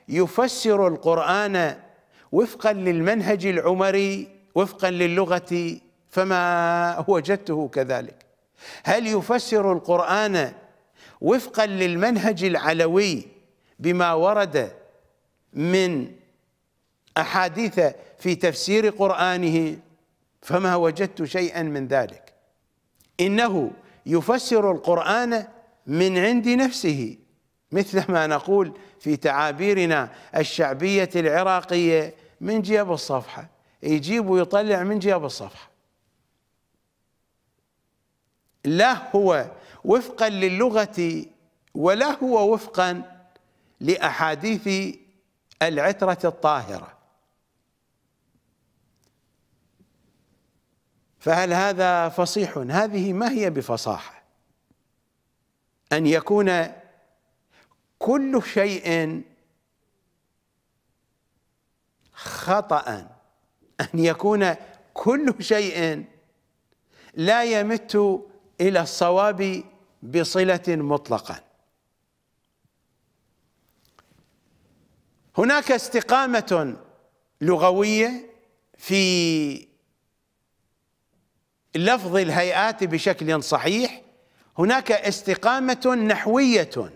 يفسر القرآن وفقا للمنهج العمري وفقا للغة فما وجدته كذلك هل يفسر القرآن وفقا للمنهج العلوي بما ورد من أحاديث في تفسير قرآنه فما وجدت شيئا من ذلك إنه يفسر القرآن من عند نفسه مثل ما نقول في تعابيرنا الشعبية العراقية من جيب الصفحة يجيب ويطلع من جيب الصفحة لا هو وفقا للغة ولا هو وفقا لأحاديث العترة الطاهرة فهل هذا فصيح هذه ما هي بفصاحة أن يكون كل شيء خطأ أن يكون كل شيء لا يمت إلى الصواب بصلة مطلقا هناك استقامة لغوية في لفظ الهيئات بشكل صحيح هناك استقامة نحوية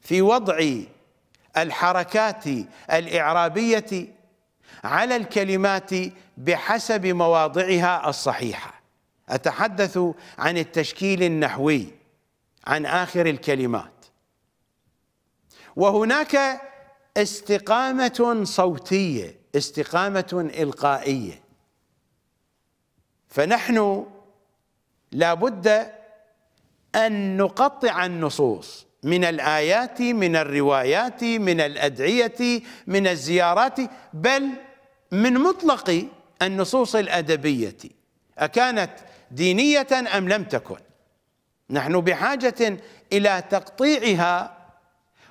في وضع الحركات الإعرابية على الكلمات بحسب مواضعها الصحيحه أتحدث عن التشكيل النحوي عن آخر الكلمات وهناك استقامة صوتية استقامة إلقائية فنحن لابد أن نقطع النصوص من الآيات من الروايات من الأدعية من الزيارات بل من مطلق النصوص الأدبية أكانت دينية أم لم تكن نحن بحاجة إلى تقطيعها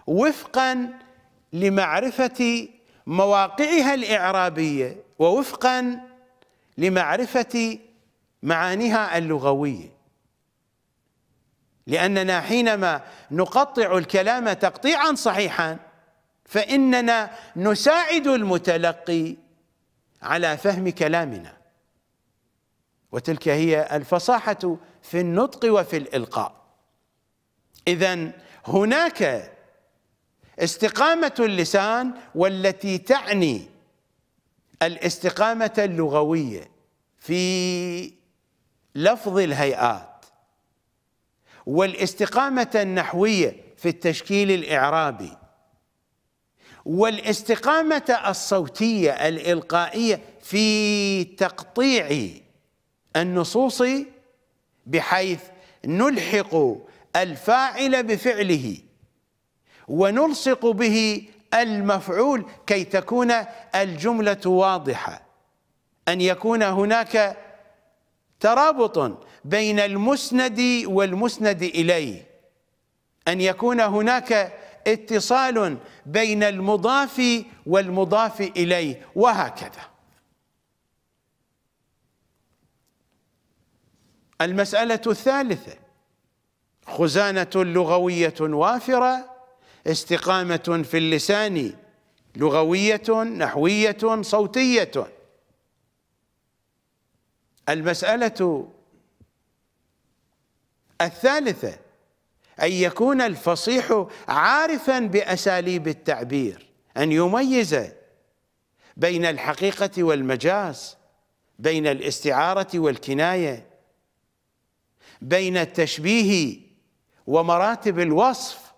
وفقا لمعرفة مواقعها الإعرابية ووفقا لمعرفة معانيها اللغوية لأننا حينما نقطع الكلام تقطيعا صحيحا فإننا نساعد المتلقي على فهم كلامنا وتلك هي الفصاحة في النطق وفي الإلقاء إذا هناك استقامة اللسان والتي تعني الاستقامة اللغوية في لفظ الهيئات والاستقامة النحوية في التشكيل الإعرابي والاستقامة الصوتية الإلقائية في تقطيع النصوص بحيث نلحق الفاعل بفعله ونلصق به المفعول كي تكون الجملة واضحة أن يكون هناك ترابط بين المسند والمسند إليه أن يكون هناك اتصال بين المضاف والمضاف إليه وهكذا المسألة الثالثة خزانة لغوية وافرة استقامة في اللسان لغوية نحوية صوتية المسألة الثالثة أن يكون الفصيح عارفا بأساليب التعبير أن يميز بين الحقيقة والمجاز بين الاستعارة والكناية بين التشبيه ومراتب الوصف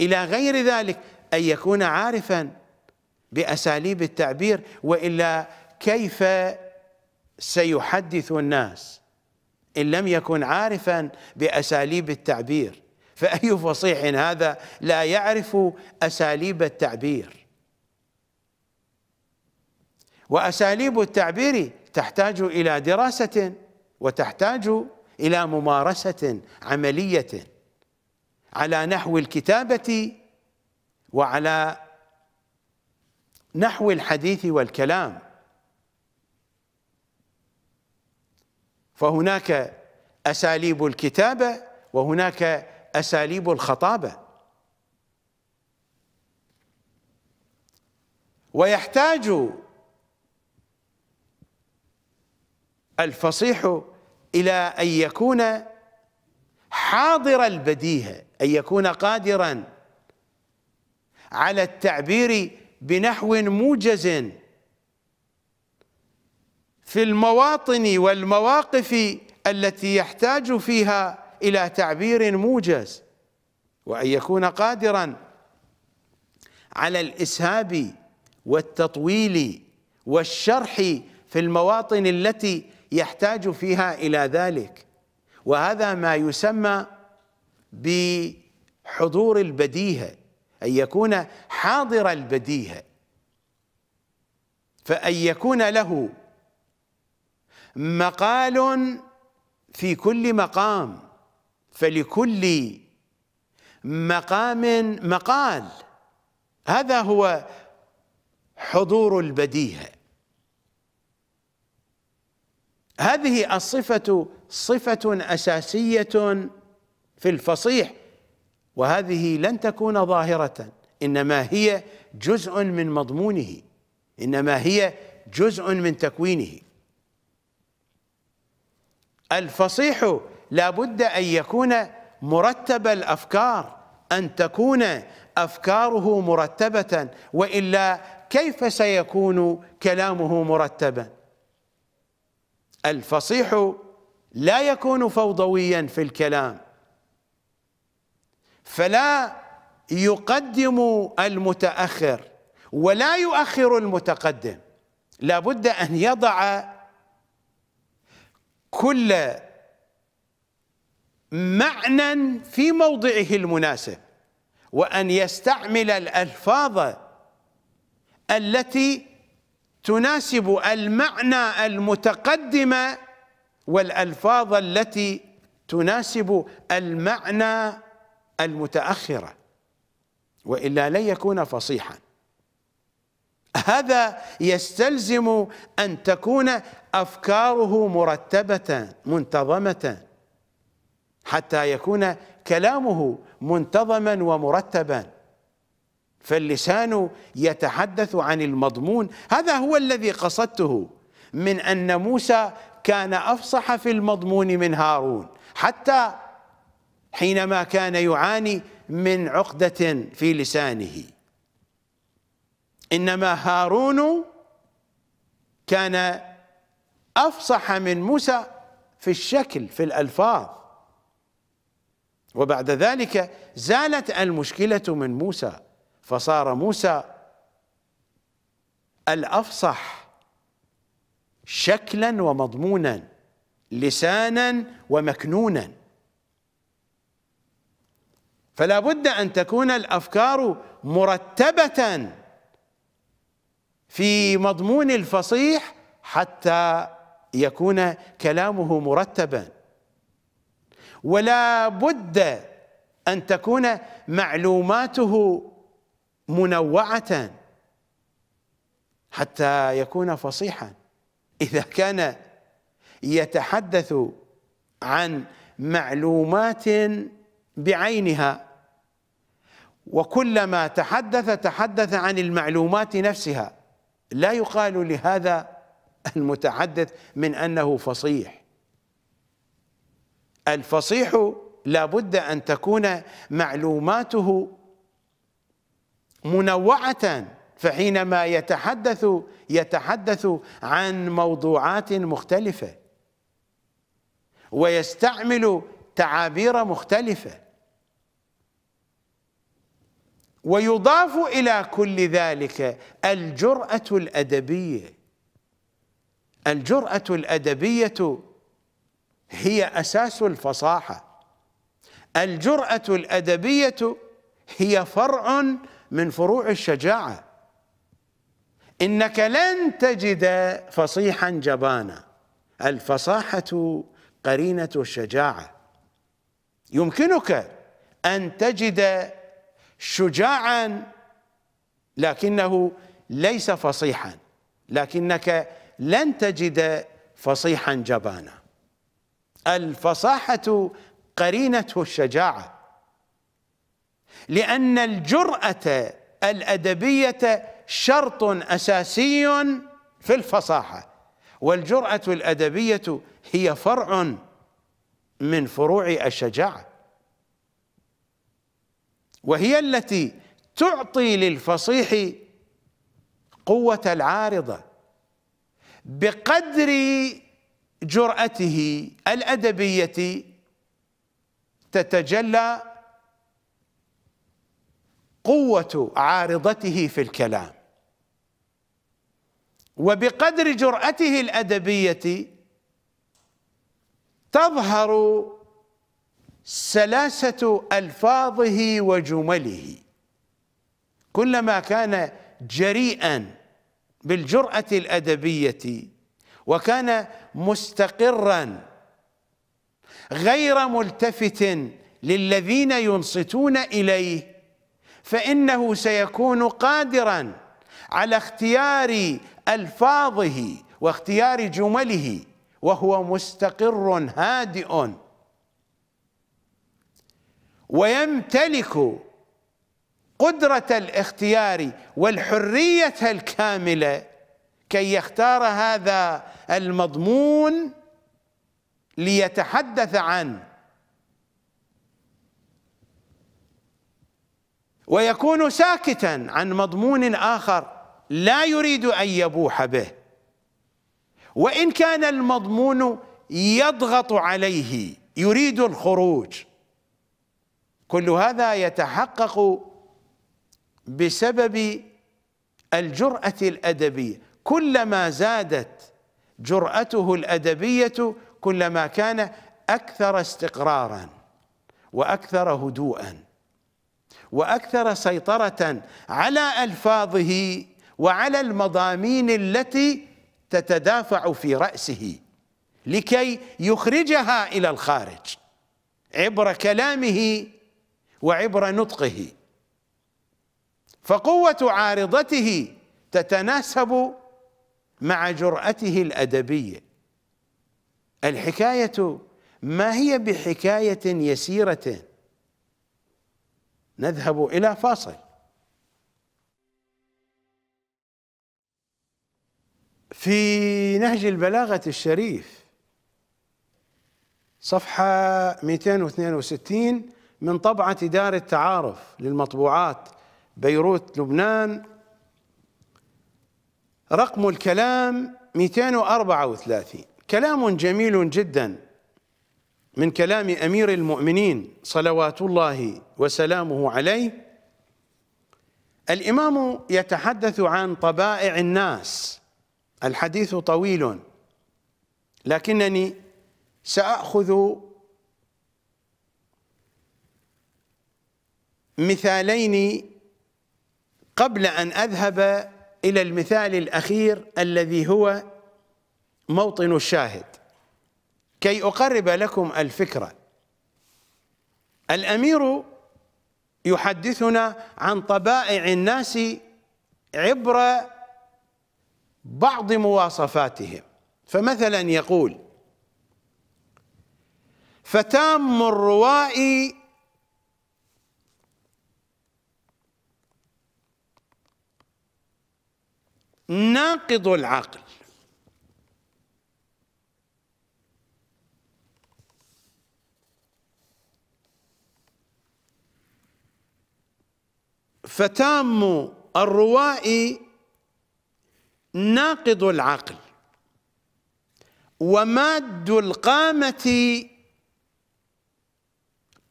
الى غير ذلك ان يكون عارفا باساليب التعبير والا كيف سيحدث الناس ان لم يكن عارفا باساليب التعبير فاي فصيح هذا لا يعرف اساليب التعبير واساليب التعبير تحتاج الى دراسه وتحتاج إلى ممارسة عملية على نحو الكتابة وعلى نحو الحديث والكلام فهناك أساليب الكتابة وهناك أساليب الخطابة ويحتاج الفصيح إلى أن يكون حاضر البديهة أن يكون قادرا على التعبير بنحو موجز في المواطن والمواقف التي يحتاج فيها إلى تعبير موجز وأن يكون قادرا على الإسهاب والتطويل والشرح في المواطن التي يحتاج فيها إلى ذلك وهذا ما يسمى بحضور البديهة أن يكون حاضر البديهة فأن يكون له مقال في كل مقام فلكل مقام مقال هذا هو حضور البديهه هذه الصفة صفة أساسية في الفصيح وهذه لن تكون ظاهرة إنما هي جزء من مضمونه إنما هي جزء من تكوينه الفصيح لا بد أن يكون مرتب الأفكار أن تكون أفكاره مرتبة وإلا كيف سيكون كلامه مرتباً الفصيح لا يكون فوضويا في الكلام فلا يقدم المتأخر ولا يؤخر المتقدم لابد أن يضع كل معنى في موضعه المناسب وأن يستعمل الألفاظ التي تناسب المعنى المتقدم والالفاظ التي تناسب المعنى المتاخره والا لن يكون فصيحا هذا يستلزم ان تكون افكاره مرتبه منتظمه حتى يكون كلامه منتظما ومرتبا فاللسان يتحدث عن المضمون هذا هو الذي قصدته من أن موسى كان أفصح في المضمون من هارون حتى حينما كان يعاني من عقدة في لسانه إنما هارون كان أفصح من موسى في الشكل في الألفاظ وبعد ذلك زالت المشكلة من موسى فصار موسى الافصح شكلا ومضمونا لسانا ومكنونا فلا بد ان تكون الافكار مرتبه في مضمون الفصيح حتى يكون كلامه مرتبا ولا بد ان تكون معلوماته منوعة حتى يكون فصيحا إذا كان يتحدث عن معلومات بعينها وكلما تحدث تحدث عن المعلومات نفسها لا يقال لهذا المتحدث من أنه فصيح الفصيح لا بد أن تكون معلوماته منوعة فحينما يتحدث يتحدث عن موضوعات مختلفة ويستعمل تعابير مختلفة ويضاف إلى كل ذلك الجرأة الأدبية الجرأة الأدبية هي أساس الفصاحة الجرأة الأدبية هي فرع من فروع الشجاعة إنك لن تجد فصيحا جبانا الفصاحة قرينة الشجاعة يمكنك أن تجد شجاعا لكنه ليس فصيحا لكنك لن تجد فصيحا جبانا الفصاحة قرينة الشجاعة لأن الجرأة الأدبية شرط أساسي في الفصاحة والجرأة الأدبية هي فرع من فروع الشجاعة وهي التي تعطي للفصيح قوة العارضة بقدر جرأته الأدبية تتجلى قوة عارضته في الكلام وبقدر جرأته الأدبية تظهر سلاسة ألفاظه وجمله كلما كان جريئا بالجرأة الأدبية وكان مستقرا غير ملتفت للذين ينصتون إليه فانه سيكون قادرا على اختيار الفاظه واختيار جمله وهو مستقر هادئ ويمتلك قدره الاختيار والحريه الكامله كي يختار هذا المضمون ليتحدث عنه ويكون ساكتا عن مضمون آخر لا يريد أن يبوح به وإن كان المضمون يضغط عليه يريد الخروج كل هذا يتحقق بسبب الجرأة الأدبية كلما زادت جرأته الأدبية كلما كان أكثر استقرارا وأكثر هدوءا واكثر سيطره على الفاظه وعلى المضامين التي تتدافع في راسه لكي يخرجها الى الخارج عبر كلامه وعبر نطقه فقوه عارضته تتناسب مع جرأته الأدبية الحكاية ما هي بحكاية يسيرة نذهب إلى فاصل في نهج البلاغة الشريف صفحة 262 من طبعة دار التعارف للمطبوعات بيروت لبنان رقم الكلام 234 كلام جميل جدا من كلام امير المؤمنين صلوات الله وسلامه عليه الامام يتحدث عن طبائع الناس الحديث طويل لكنني ساخذ مثالين قبل ان اذهب الى المثال الاخير الذي هو موطن الشاهد كي أقرب لكم الفكرة الأمير يحدثنا عن طبائع الناس عبر بعض مواصفاتهم فمثلا يقول فتام الرواء ناقض العقل فتام الرواء ناقض العقل وماد القامة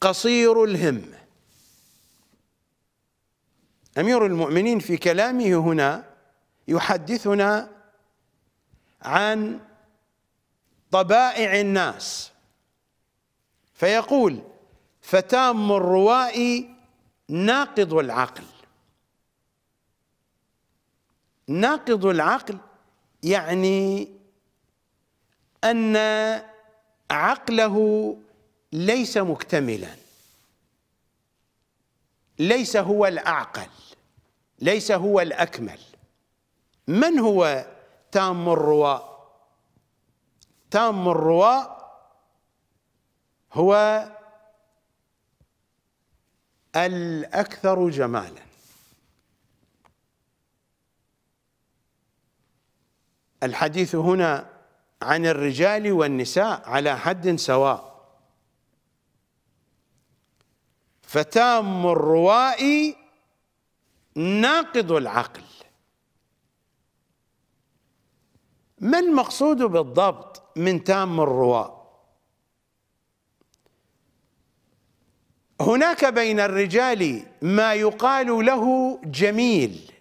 قصير الهم أمير المؤمنين في كلامه هنا يحدثنا عن طبائع الناس فيقول فتام الرواء ناقض العقل ناقض العقل يعني أن عقله ليس مكتملا ليس هو الأعقل ليس هو الأكمل من هو تام الرواء تام الرواء هو الأكثر جمالاً الحديث هنا عن الرجال والنساء على حد سواء فتام الرواء ناقض العقل ما المقصود بالضبط من تام الرواء هناك بين الرجال ما يقال له جميل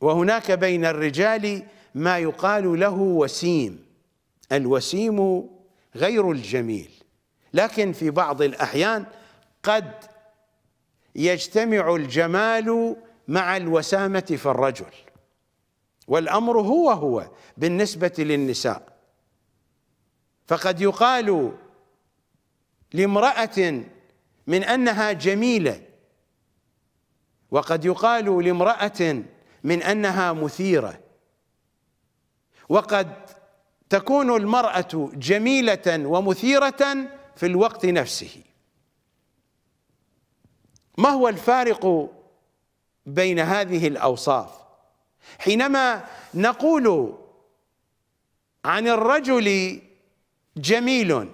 وهناك بين الرجال ما يقال له وسيم الوسيم غير الجميل لكن في بعض الأحيان قد يجتمع الجمال مع الوسامة في الرجل والأمر هو هو بالنسبة للنساء فقد يقال لامرأة من أنها جميلة وقد يقال لامرأة من أنها مثيرة وقد تكون المرأة جميلة ومثيرة في الوقت نفسه ما هو الفارق بين هذه الأوصاف حينما نقول عن الرجل جميل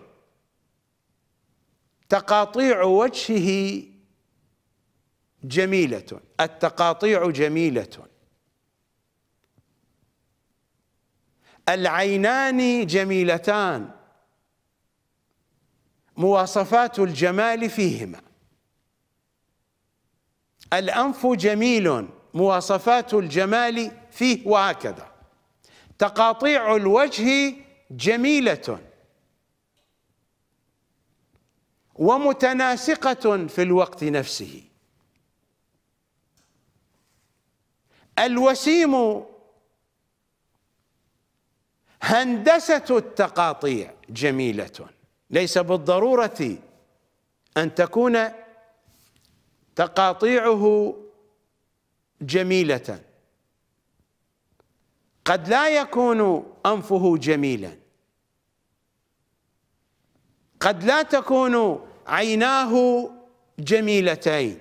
تقاطيع وجهه جميلة التقاطيع جميلة العينان جميلتان مواصفات الجمال فيهما الأنف جميل مواصفات الجمال فيه وهكذا تقاطيع الوجه جميلة ومتناسقة في الوقت نفسه الوسيم هندسة التقاطيع جميلة ليس بالضرورة أن تكون تقاطيعه جميلة قد لا يكون أنفه جميلا قد لا تكون عيناه جميلتين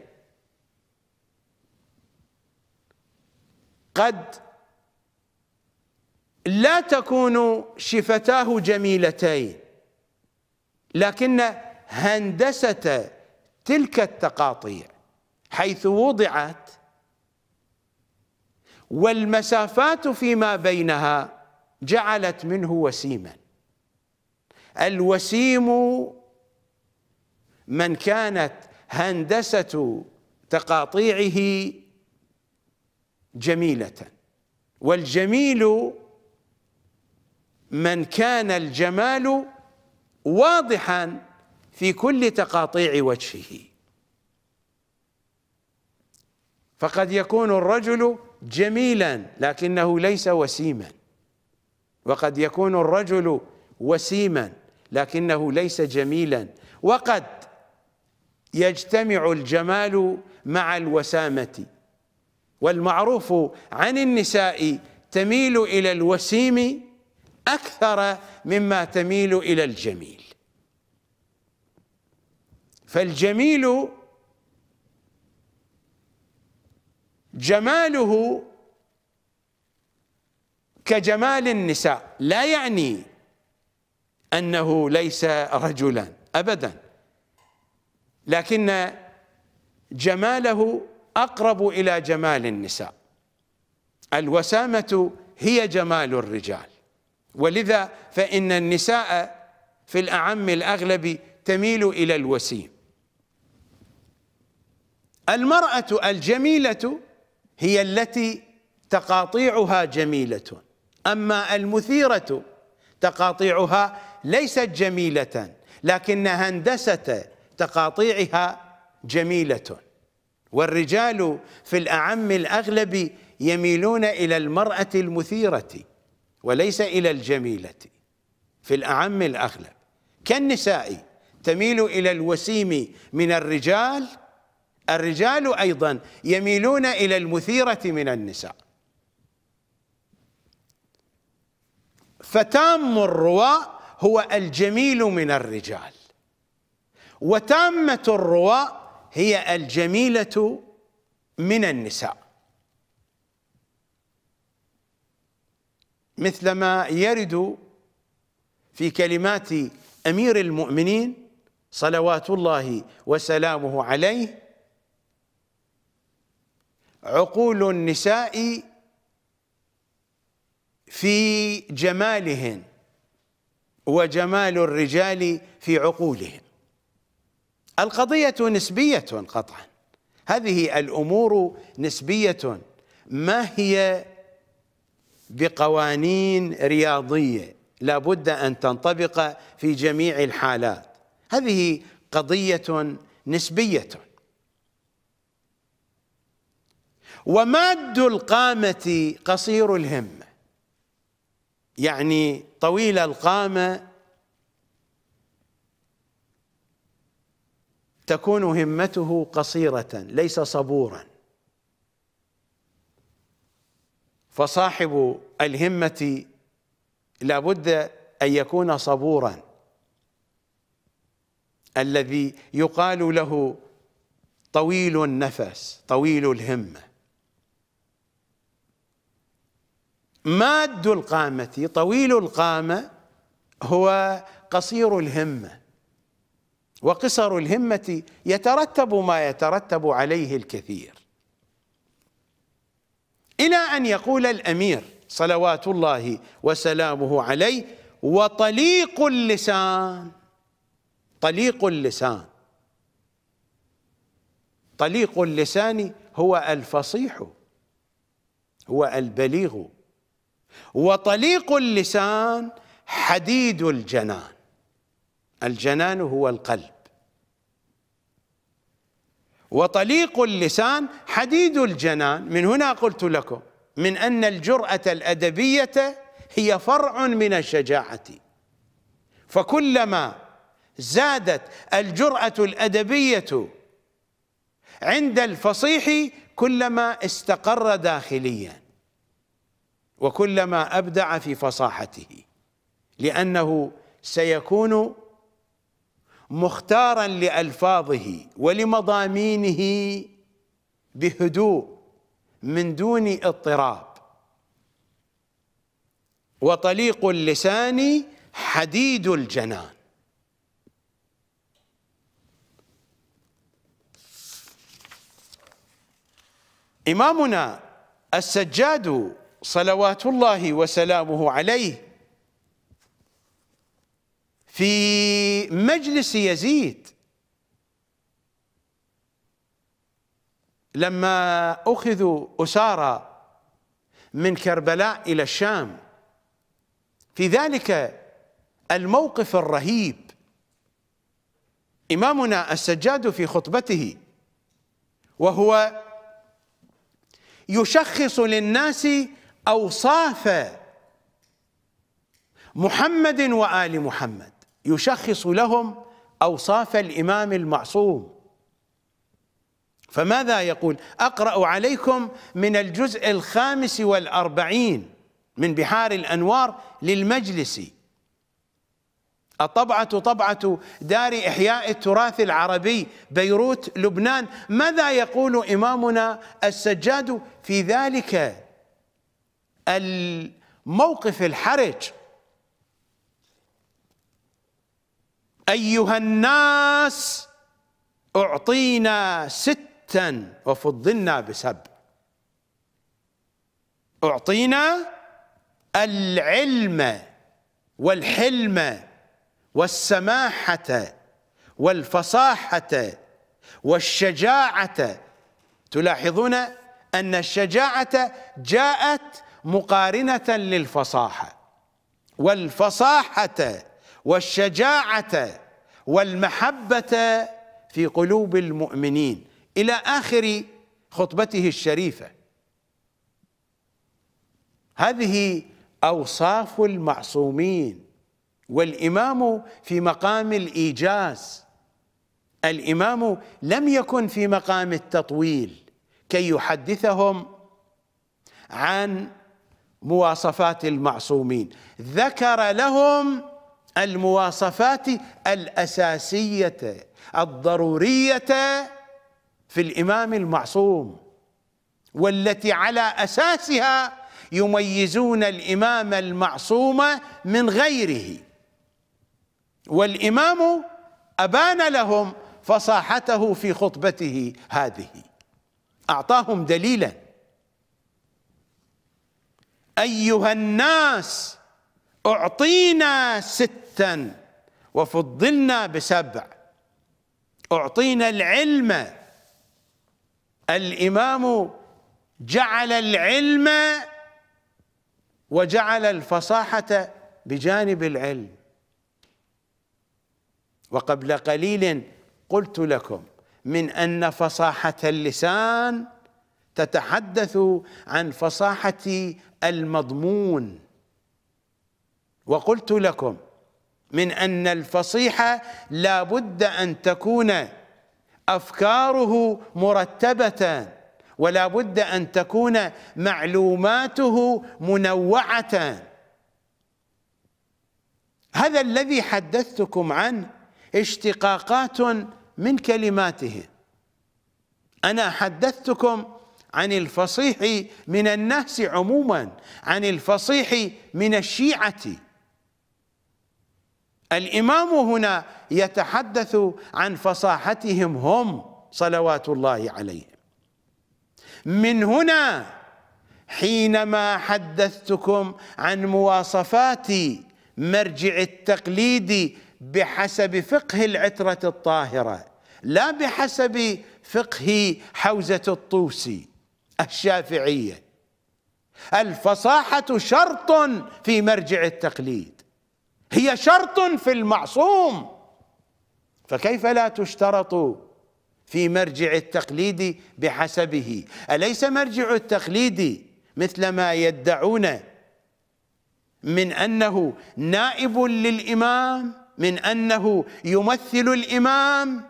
قد لا تكون شفتاه جميلتين لكن هندسة تلك التقاطيع حيث وضعت والمسافات فيما بينها جعلت منه وسيما الوسيم من كانت هندسة تقاطيعه جميلة والجميل من كان الجمال واضحا في كل تقاطيع وجهه فقد يكون الرجل جميلا لكنه ليس وسيما وقد يكون الرجل وسيما لكنه ليس جميلا وقد يجتمع الجمال مع الوسامة والمعروف عن النساء تميل إلى الوسيم أكثر مما تميل إلى الجميل فالجميل جماله كجمال النساء لا يعني أنه ليس رجلا أبدا لكن جماله أقرب إلى جمال النساء الوسامة هي جمال الرجال ولذا فإن النساء في الأعم الأغلب تميل إلى الوسيم المرأة الجميلة هي التي تقاطيعها جميلة أما المثيرة تقاطيعها ليست جميلة لكن هندسة تقاطيعها جميلة والرجال في الأعم الأغلب يميلون إلى المرأة المثيرة وليس إلى الجميلة في الأعم الأغلب كالنساء تميل إلى الوسيم من الرجال الرجال أيضا يميلون إلى المثيرة من النساء فتام الرواء هو الجميل من الرجال وتامة الرواء هي الجميلة من النساء مثل ما يرد في كلمات امير المؤمنين صلوات الله وسلامه عليه عقول النساء في جمالهن وجمال الرجال في عقولهم القضية نسبية قطعا هذه الأمور نسبية ما هي بقوانين رياضيه لابد ان تنطبق في جميع الحالات هذه قضيه نسبيه وماد القامه قصير الهمه يعني طويل القامه تكون همته قصيره ليس صبورا فصاحب الهمة لابد أن يكون صبورا الذي يقال له طويل النفس طويل الهمة ماد القامة طويل القامة هو قصير الهمة وقصر الهمة يترتب ما يترتب عليه الكثير إلى أن يقول الأمير صلوات الله وسلامه عليه وطليق اللسان طليق اللسان طليق اللسان هو الفصيح هو البليغ وطليق اللسان حديد الجنان الجنان هو القلب وطليق اللسان حديد الجنان من هنا قلت لكم من أن الجرأة الأدبية هي فرع من الشجاعة فكلما زادت الجرأة الأدبية عند الفصيح كلما استقر داخليا وكلما أبدع في فصاحته لأنه سيكون مختارا لألفاظه ولمضامينه بهدوء من دون اضطراب وطليق اللسان حديد الجنان إمامنا السجاد صلوات الله وسلامه عليه في مجلس يزيد لما أخذوا أسارى من كربلاء إلى الشام في ذلك الموقف الرهيب إمامنا السجاد في خطبته وهو يشخص للناس أوصاف محمد وآل محمد يشخص لهم أوصاف الإمام المعصوم فماذا يقول أقرأ عليكم من الجزء الخامس والأربعين من بحار الأنوار للمجلس الطبعة طبعة دار إحياء التراث العربي بيروت لبنان ماذا يقول إمامنا السجاد في ذلك الموقف الحرج ايها الناس اعطينا ستا وفضلنا بسبع اعطينا العلم والحلم والسماحه والفصاحه والشجاعه تلاحظون ان الشجاعه جاءت مقارنه للفصاحه والفصاحه والشجاعة والمحبة في قلوب المؤمنين إلى آخر خطبته الشريفة هذه أوصاف المعصومين والإمام في مقام الإيجاز الإمام لم يكن في مقام التطويل كي يحدثهم عن مواصفات المعصومين ذكر لهم المواصفات الأساسية الضرورية في الإمام المعصوم والتي على أساسها يميزون الإمام المعصوم من غيره والإمام أبان لهم فصاحته في خطبته هذه أعطاهم دليلا أيها الناس أعطينا ست ستا وفضلنا بسبع أعطينا العلم الإمام جعل العلم وجعل الفصاحة بجانب العلم وقبل قليل قلت لكم من أن فصاحة اللسان تتحدث عن فصاحة المضمون وقلت لكم من أن الفصيح لا بد أن تكون أفكاره مرتبة ولا بد أن تكون معلوماته منوعة هذا الذي حدثتكم عنه اشتقاقات من كلماته أنا حدثتكم عن الفصيح من الناس عموما عن الفصيح من الشيعة الامام هنا يتحدث عن فصاحتهم هم صلوات الله عليهم من هنا حينما حدثتكم عن مواصفات مرجع التقليد بحسب فقه العترة الطاهرة لا بحسب فقه حوزة الطوسي الشافعية الفصاحة شرط في مرجع التقليد هي شرط في المعصوم فكيف لا تشترط في مرجع التقليد بحسبه أليس مرجع التقليد مثل ما يدعون من أنه نائب للإمام من أنه يمثل الإمام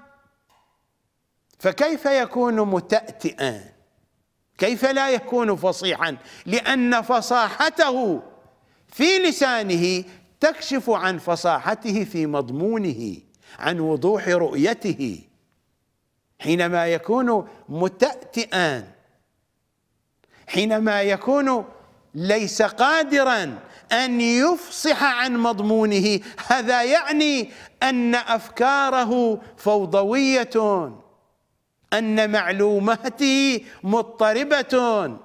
فكيف يكون متأتئا كيف لا يكون فصيحا لأن فصاحته في لسانه تكشف عن فصاحته في مضمونه عن وضوح رؤيته حينما يكون متأتئا حينما يكون ليس قادرا أن يفصح عن مضمونه هذا يعني أن أفكاره فوضوية أن معلوماته مضطربة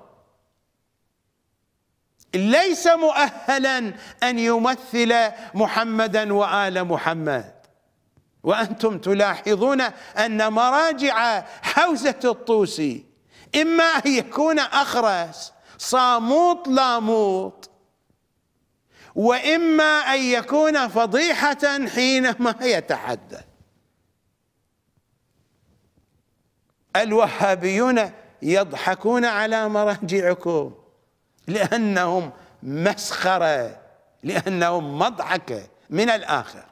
ليس مؤهلا ان يمثل محمدا وال محمد وانتم تلاحظون ان مراجع حوزه الطوسي اما ان يكون اخرس صاموط لاموط واما ان يكون فضيحه حينما يتحدث الوهابيون يضحكون على مراجعكم لأنهم مسخرة لأنهم مضحكة من الآخر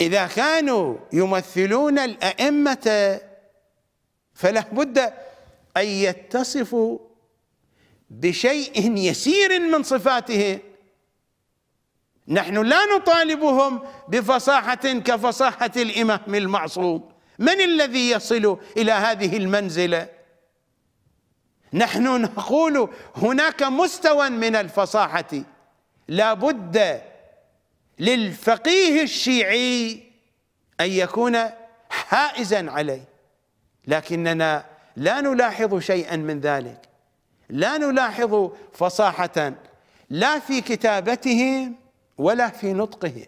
إذا كانوا يمثلون الأئمة فلا بد أن يتصفوا بشيء يسير من صفاتهم نحن لا نطالبهم بفصاحة كفصاحة الإمام المعصوم من الذي يصل إلى هذه المنزلة نحن نقول هناك مستوى من الفصاحة لا بد للفقيه الشيعي أن يكون حائزا عليه لكننا لا نلاحظ شيئا من ذلك لا نلاحظ فصاحة لا في كتابتهم ولا في نطقهم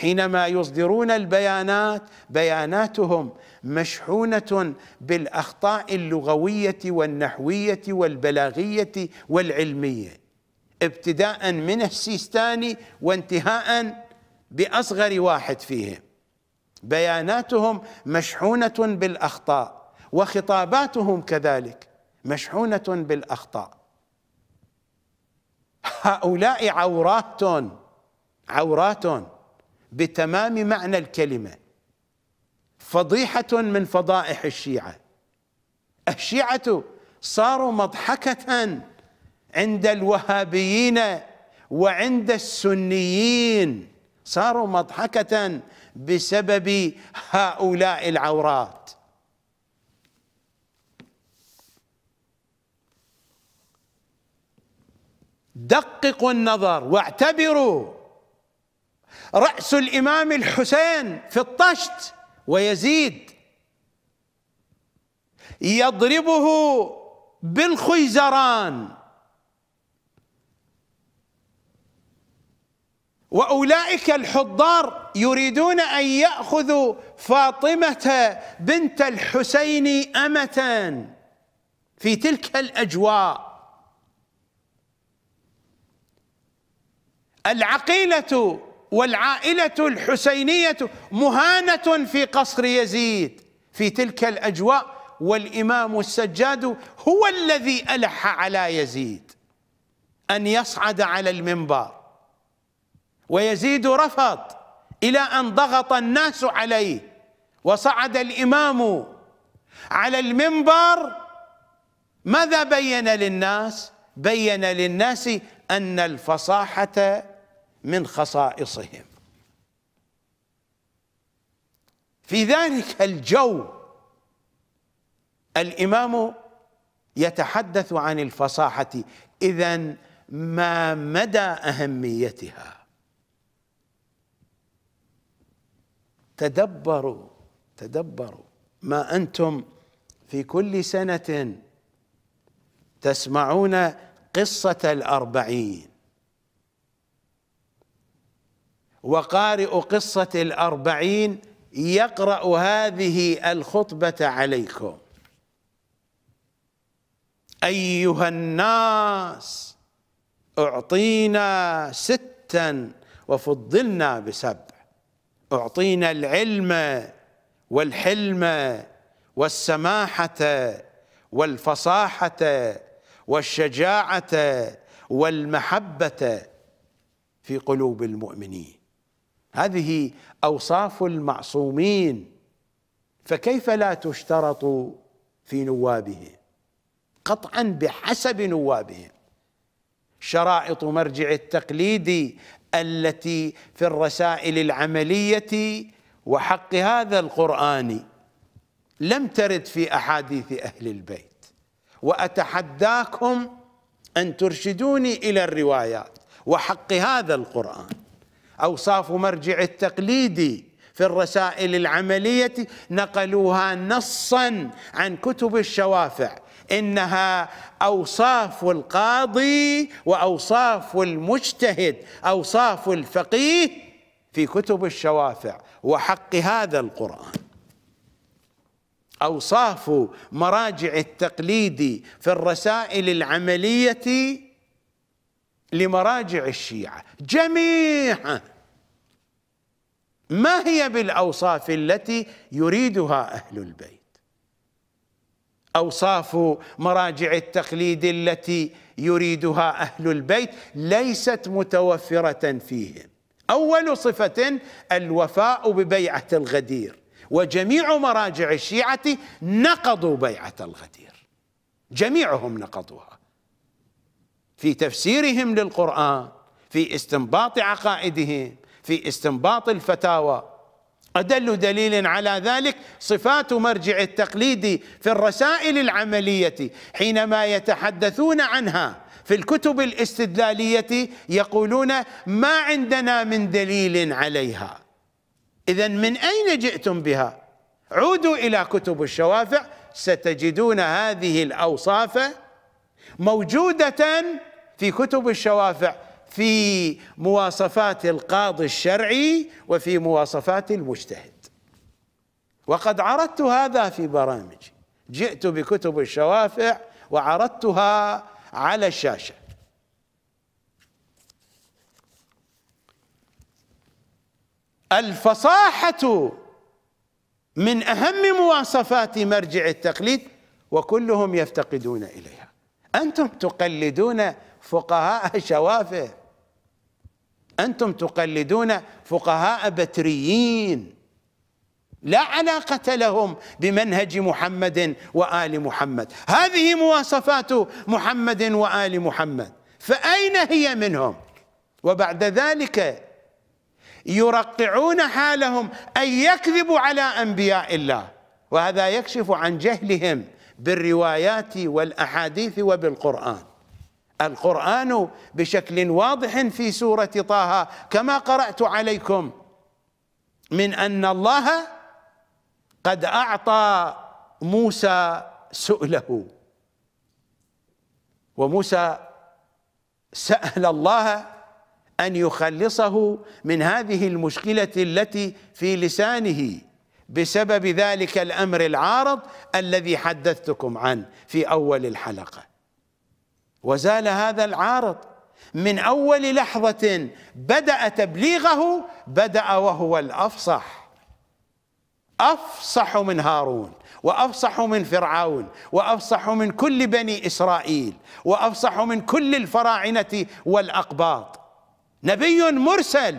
حينما يصدرون البيانات بياناتهم مشحونه بالاخطاء اللغويه والنحويه والبلاغيه والعلميه ابتداء من السيستاني وانتهاء باصغر واحد فيهم بياناتهم مشحونه بالاخطاء وخطاباتهم كذلك مشحونه بالاخطاء هؤلاء عورات عورات بتمام معنى الكلمه فضيحه من فضائح الشيعه الشيعه صاروا مضحكه عند الوهابيين وعند السنيين صاروا مضحكه بسبب هؤلاء العورات دققوا النظر واعتبروا رأس الإمام الحسين في الطشت ويزيد يضربه بالخيزران واولئك الحضار يريدون ان ياخذوا فاطمه بنت الحسين امه في تلك الاجواء العقيله والعائلة الحسينية مهانة في قصر يزيد في تلك الأجواء والإمام السجاد هو الذي ألح على يزيد أن يصعد على المنبر ويزيد رفض إلى أن ضغط الناس عليه وصعد الإمام على المنبر ماذا بين للناس؟ بين للناس أن الفصاحة من خصائصهم في ذلك الجو الامام يتحدث عن الفصاحه اذا ما مدى اهميتها تدبروا تدبروا ما انتم في كل سنه تسمعون قصه الاربعين وقارئ قصة الأربعين يقرأ هذه الخطبة عليكم أيها الناس أعطينا ستا وفضلنا بسبع أعطينا العلم والحلم والسماحة والفصاحة والشجاعة والمحبة في قلوب المؤمنين هذه أوصاف المعصومين فكيف لا تشترط في نوابهم قطعا بحسب نوابهم شرائط مرجع التقليد التي في الرسائل العملية وحق هذا القرآن لم ترد في أحاديث أهل البيت وأتحداكم أن ترشدوني إلى الروايات وحق هذا القرآن أوصاف مرجع التقليدي في الرسائل العملية نقلوها نصا عن كتب الشوافع إنها أوصاف القاضي وأوصاف المجتهد أوصاف الفقيه في كتب الشوافع وحق هذا القرآن أوصاف مراجع التقليد في الرسائل العملية لمراجع الشيعة جميعا ما هي بالأوصاف التي يريدها أهل البيت أوصاف مراجع التقليد التي يريدها أهل البيت ليست متوفرة فيهم أول صفة الوفاء ببيعة الغدير وجميع مراجع الشيعة نقضوا بيعة الغدير جميعهم نقضوها في تفسيرهم للقرآن في استنباط عقائدهم في استنباط الفتاوى أدل دليل على ذلك صفات مرجع التقليد في الرسائل العملية حينما يتحدثون عنها في الكتب الاستدلالية يقولون ما عندنا من دليل عليها إذا من أين جئتم بها؟ عودوا إلى كتب الشوافع ستجدون هذه الأوصاف موجودة في كتب الشوافع في مواصفات القاضي الشرعي وفي مواصفات المجتهد وقد عرضت هذا في برامج جئت بكتب الشوافع وعرضتها على الشاشه الفصاحه من اهم مواصفات مرجع التقليد وكلهم يفتقدون اليها انتم تقلدون فقهاء شوافه أنتم تقلدون فقهاء بتريين لا علاقة لهم بمنهج محمد وآل محمد هذه مواصفات محمد وآل محمد فأين هي منهم وبعد ذلك يرقعون حالهم أن يكذبوا على أنبياء الله وهذا يكشف عن جهلهم بالروايات والأحاديث وبالقرآن القرآن بشكل واضح في سورة طه كما قرأت عليكم من أن الله قد أعطى موسى سؤله وموسى سأل الله أن يخلصه من هذه المشكلة التي في لسانه بسبب ذلك الأمر العارض الذي حدثتكم عنه في أول الحلقة وزال هذا العارض من اول لحظه بدا تبليغه بدا وهو الافصح افصح من هارون وافصح من فرعون وافصح من كل بني اسرائيل وافصح من كل الفراعنه والاقباط نبي مرسل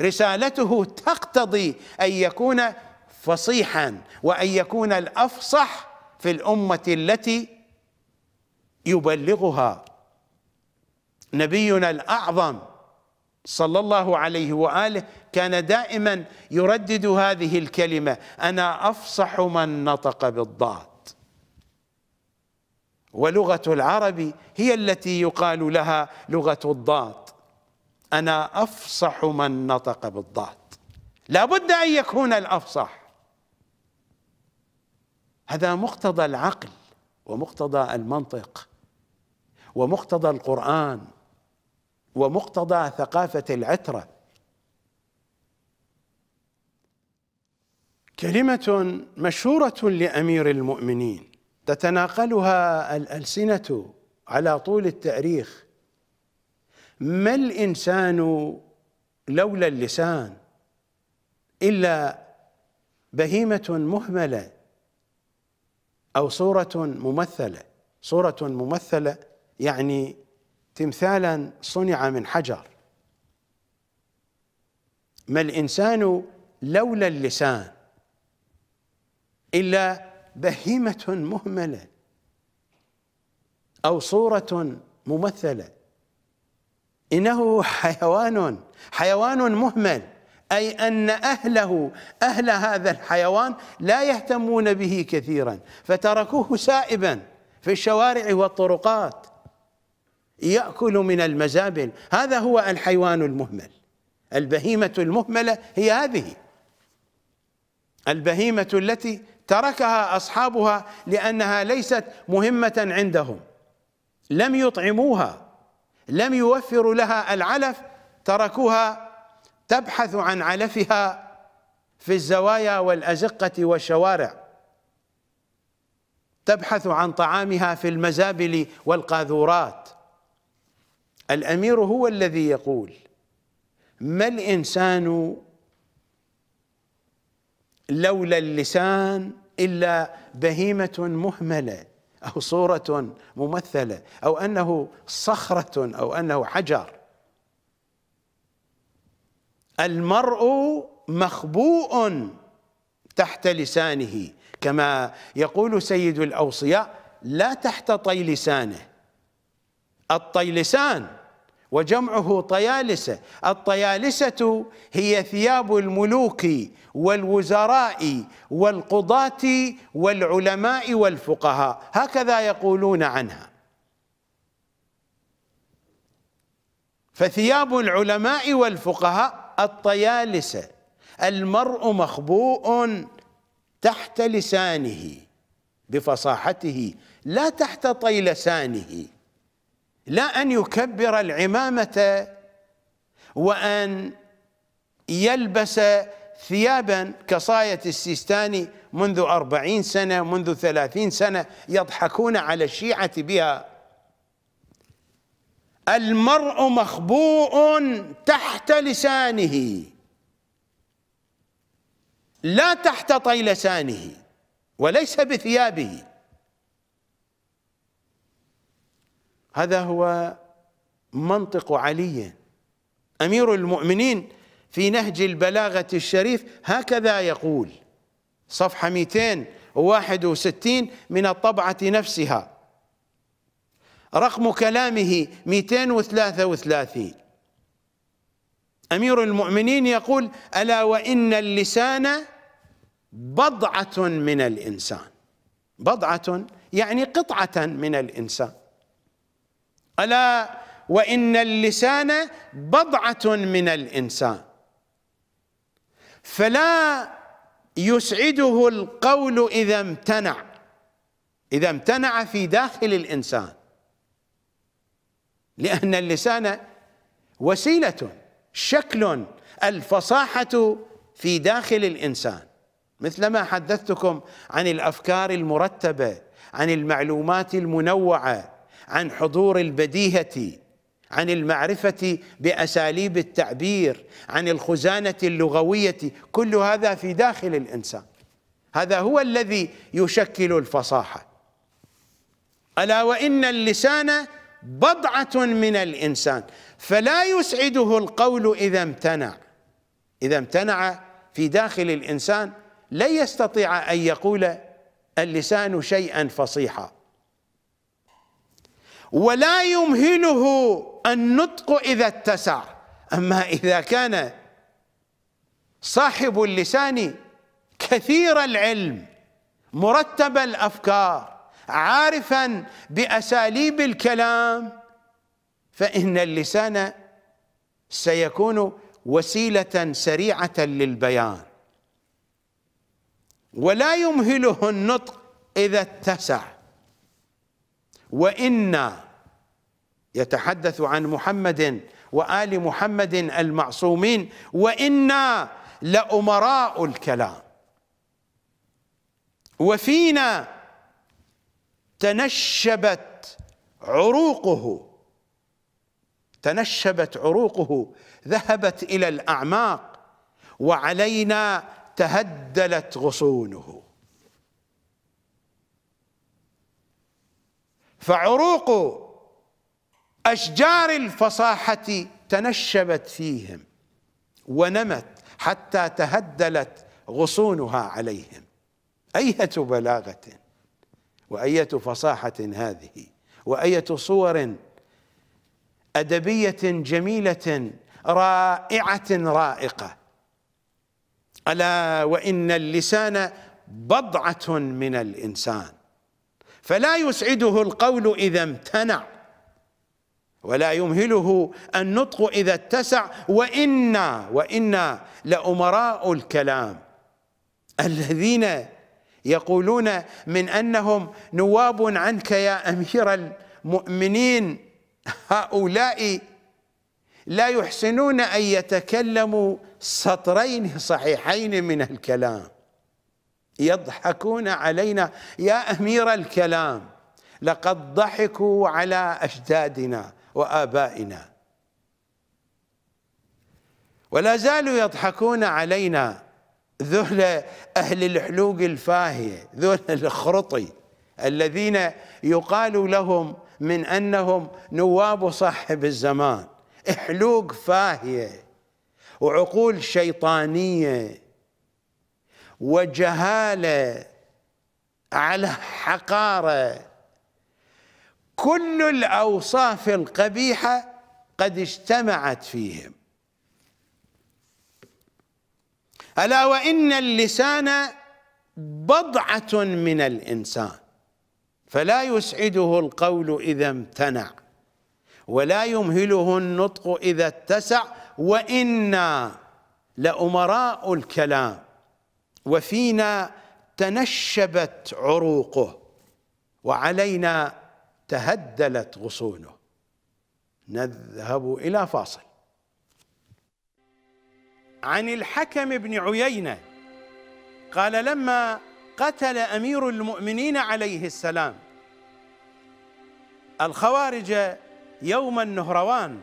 رسالته تقتضي ان يكون فصيحا وان يكون الافصح في الامه التي يبلغها نبينا الأعظم صلى الله عليه وآله كان دائما يردد هذه الكلمة أنا أفصح من نطق بالضاد ولغة العرب هي التي يقال لها لغة الضاد أنا أفصح من نطق بالضاد لا بد أن يكون الأفصح هذا مقتضى العقل ومقتضى المنطق ومقتضى القرآن ومقتضى ثقافة العترة كلمة مشهورة لأمير المؤمنين تتناقلها الألسنة على طول التاريخ ما الإنسان لولا اللسان إلا بهيمة مهملة أو صورة ممثلة صورة ممثلة يعني تمثالا صنع من حجر ما الانسان لولا اللسان الا بهيمه مهمله او صوره ممثله انه حيوان حيوان مهمل اي ان اهله اهل هذا الحيوان لا يهتمون به كثيرا فتركوه سائبا في الشوارع والطرقات يأكل من المزابل هذا هو الحيوان المهمل البهيمة المهملة هي هذه البهيمة التي تركها أصحابها لأنها ليست مهمة عندهم لم يطعموها لم يوفروا لها العلف تركوها تبحث عن علفها في الزوايا والأزقة والشوارع تبحث عن طعامها في المزابل والقاذورات الامير هو الذي يقول ما الانسان لولا اللسان الا بهيمه مهمله او صوره ممثله او انه صخره او انه حجر المرء مخبوء تحت لسانه كما يقول سيد الاوصياء لا تحت طيلسانه الطيلسان وجمعه طيالسة الطيالسة هي ثياب الملوك والوزراء والقضاة والعلماء والفقهاء هكذا يقولون عنها فثياب العلماء والفقهاء الطيالسة المرء مخبوء تحت لسانه بفصاحته لا تحت طيلسانه لا أن يكبر العمامة وأن يلبس ثيابا كصاية السيستاني منذ أربعين سنة منذ ثلاثين سنة يضحكون على الشيعة بها المرء مخبوء تحت لسانه لا تحت طيلسانه وليس بثيابه هذا هو منطق علي امير المؤمنين في نهج البلاغه الشريف هكذا يقول صفحه 261 من الطبعه نفسها رقم كلامه 233 امير المؤمنين يقول الا وان اللسان بضعه من الانسان بضعه يعني قطعه من الانسان ألا وإن اللسان بضعة من الإنسان فلا يسعده القول إذا امتنع إذا امتنع في داخل الإنسان لأن اللسان وسيلة شكل الفصاحة في داخل الإنسان مثل ما حدثتكم عن الأفكار المرتبة عن المعلومات المنوعة عن حضور البديهه عن المعرفه باساليب التعبير عن الخزانه اللغويه كل هذا في داخل الانسان هذا هو الذي يشكل الفصاحه الا وان اللسان بضعه من الانسان فلا يسعده القول اذا امتنع اذا امتنع في داخل الانسان لن يستطيع ان يقول اللسان شيئا فصيحا ولا يمهله النطق إذا اتسع أما إذا كان صاحب اللسان كثير العلم مرتب الأفكار عارفا بأساليب الكلام فإن اللسان سيكون وسيلة سريعة للبيان ولا يمهله النطق إذا اتسع وإنا يتحدث عن محمد وآل محمد المعصومين وإنا لأمراء الكلام وفينا تنشبت عروقه تنشبت عروقه ذهبت إلى الأعماق وعلينا تهدلت غصونه فعروق أشجار الفصاحة تنشبت فيهم ونمت حتى تهدلت غصونها عليهم أية بلاغة وأية فصاحة هذه وأية صور أدبية جميلة رائعة رائقة ألا وإن اللسان بضعة من الإنسان فلا يسعده القول إذا امتنع ولا يمهله النطق إذا اتسع وإنا وإنا لأمراء الكلام الذين يقولون من أنهم نواب عنك يا أمير المؤمنين هؤلاء لا يحسنون أن يتكلموا سطرين صحيحين من الكلام يضحكون علينا يا امير الكلام لقد ضحكوا على اجدادنا وابائنا ولا زالوا يضحكون علينا ذهل اهل الحلوق الفاهيه ذهل الخرطي الذين يقال لهم من انهم نواب صاحب الزمان حلوق فاهيه وعقول شيطانيه وجهاله على حقاره كل الاوصاف القبيحه قد اجتمعت فيهم الا وان اللسان بضعه من الانسان فلا يسعده القول اذا امتنع ولا يمهله النطق اذا اتسع وانا لامراء الكلام وفينا تنشبت عروقه وعلينا تهدلت غصونه نذهب إلى فاصل عن الحكم بن عيينة قال لما قتل أمير المؤمنين عليه السلام الخوارج يوم النهروان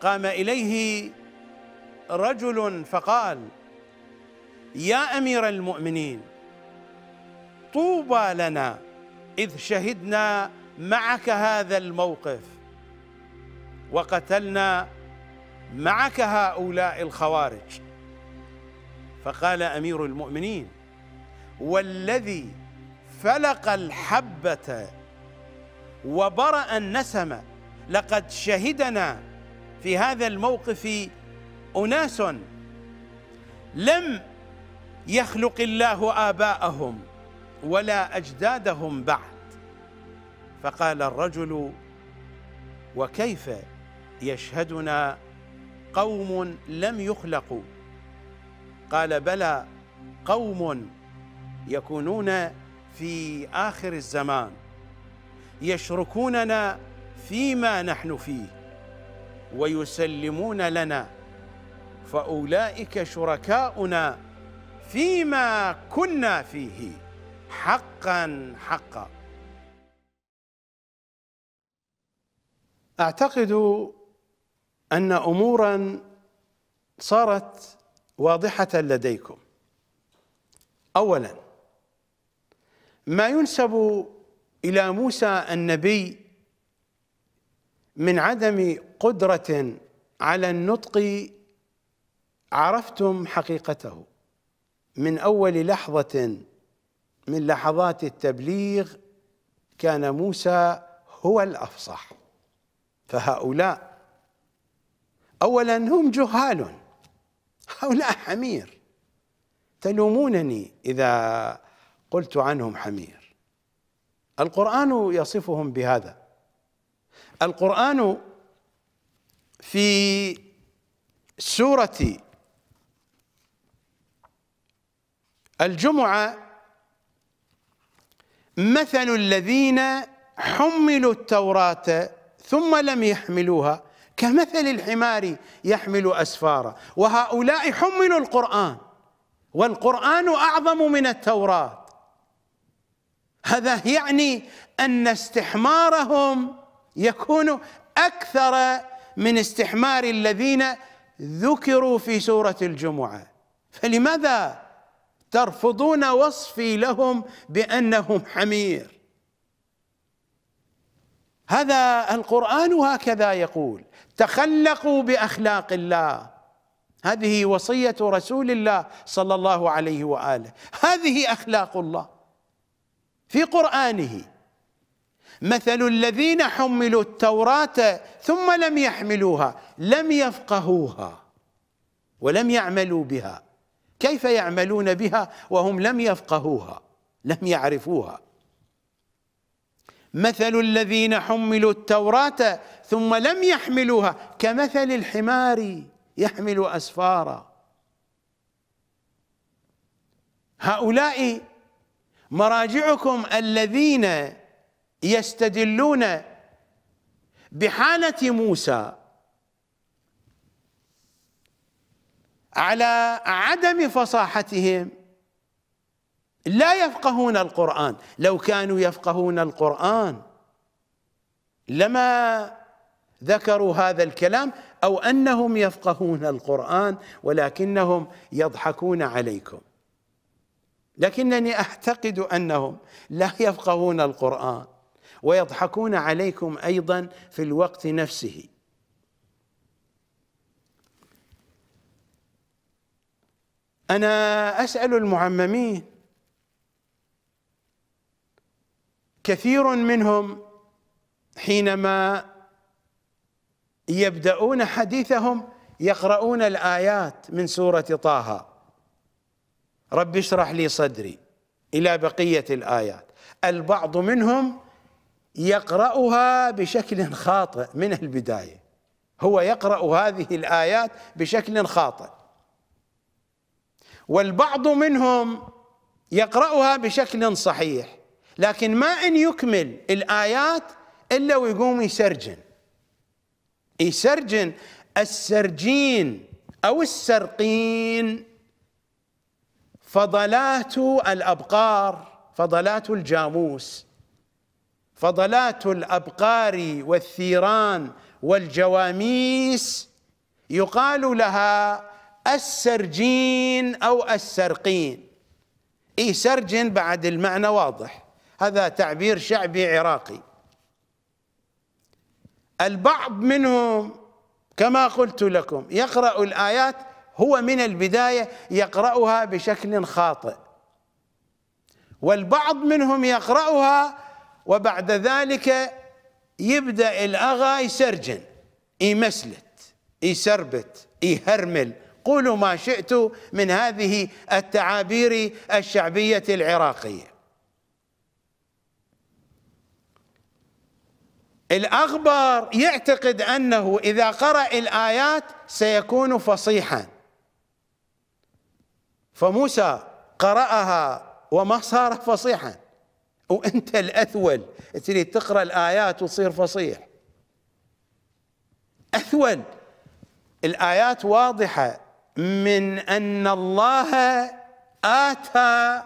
قام إليه رجل فقال يا امير المؤمنين طوبى لنا اذ شهدنا معك هذا الموقف وقتلنا معك هؤلاء الخوارج فقال امير المؤمنين والذي فلق الحبه وبرأ النسمه لقد شهدنا في هذا الموقف أناس لم يخلق الله آباءهم ولا أجدادهم بعد فقال الرجل وكيف يشهدنا قوم لم يخلقوا قال بلى قوم يكونون في آخر الزمان يشركوننا فيما نحن فيه ويسلمون لنا فأولئك شركاؤنا فيما كنا فيه حقا حقا اعتقد ان امورا صارت واضحه لديكم اولا ما ينسب الى موسى النبي من عدم قدره على النطق عرفتم حقيقته من اول لحظه من لحظات التبليغ كان موسى هو الافصح فهؤلاء اولا هم جهال هؤلاء حمير تلومونني اذا قلت عنهم حمير القران يصفهم بهذا القران في سوره الجمعة مثل الذين حملوا التوراة ثم لم يحملوها كمثل الحمار يحمل أسفارا وهؤلاء حملوا القرآن والقرآن أعظم من التوراة هذا يعني أن استحمارهم يكون أكثر من استحمار الذين ذكروا في سورة الجمعة فلماذا ترفضون وصفي لهم بانهم حمير هذا القران هكذا يقول تخلقوا باخلاق الله هذه وصيه رسول الله صلى الله عليه واله هذه اخلاق الله في قرانه مثل الذين حملوا التوراه ثم لم يحملوها لم يفقهوها ولم يعملوا بها كيف يعملون بها وهم لم يفقهوها لم يعرفوها مثل الذين حملوا التوراة ثم لم يحملوها كمثل الحمار يحمل أسفارا هؤلاء مراجعكم الذين يستدلون بحالة موسى على عدم فصاحتهم لا يفقهون القرآن لو كانوا يفقهون القرآن لما ذكروا هذا الكلام أو أنهم يفقهون القرآن ولكنهم يضحكون عليكم لكنني أعتقد أنهم لا يفقهون القرآن ويضحكون عليكم أيضا في الوقت نفسه أنا أسأل المعممين كثير منهم حينما يبدأون حديثهم يقرؤون الآيات من سورة طه رب اشرح لي صدري إلى بقية الآيات البعض منهم يقرأها بشكل خاطئ من البداية هو يقرأ هذه الآيات بشكل خاطئ والبعض منهم يقرأها بشكل صحيح لكن ما ان يكمل الايات الا ويقوم يسرجن يسرجن السرجين او السرقين فضلات الابقار فضلات الجاموس فضلات الابقار والثيران والجواميس يقال لها السرجين أو السرقين اي سرج بعد المعنى واضح هذا تعبير شعبي عراقي البعض منهم كما قلت لكم يقرأ الآيات هو من البداية يقرأها بشكل خاطئ والبعض منهم يقرأها وبعد ذلك يبدأ الأغا يسرجن يمسلت يسربت يهرمل قولوا ما شئت من هذه التعابير الشعبية العراقية الأغبر يعتقد أنه إذا قرأ الآيات سيكون فصيحا فموسى قرأها وما صار فصيحا وأنت الأثول تريد تقرأ الآيات وتصير فصيح أثول الآيات واضحة من ان الله اتى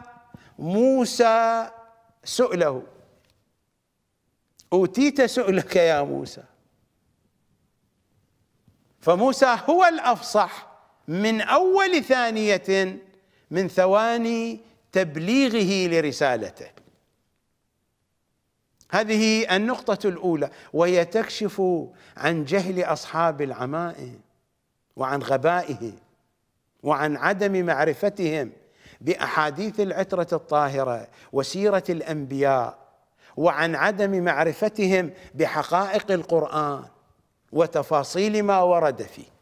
موسى سؤله اوتيت سؤلك يا موسى فموسى هو الافصح من اول ثانيه من ثواني تبليغه لرسالته هذه النقطة الأولى وهي تكشف عن جهل أصحاب العمائم وعن غبائهم وعن عدم معرفتهم باحاديث العتره الطاهره وسيره الانبياء وعن عدم معرفتهم بحقائق القران وتفاصيل ما ورد فيه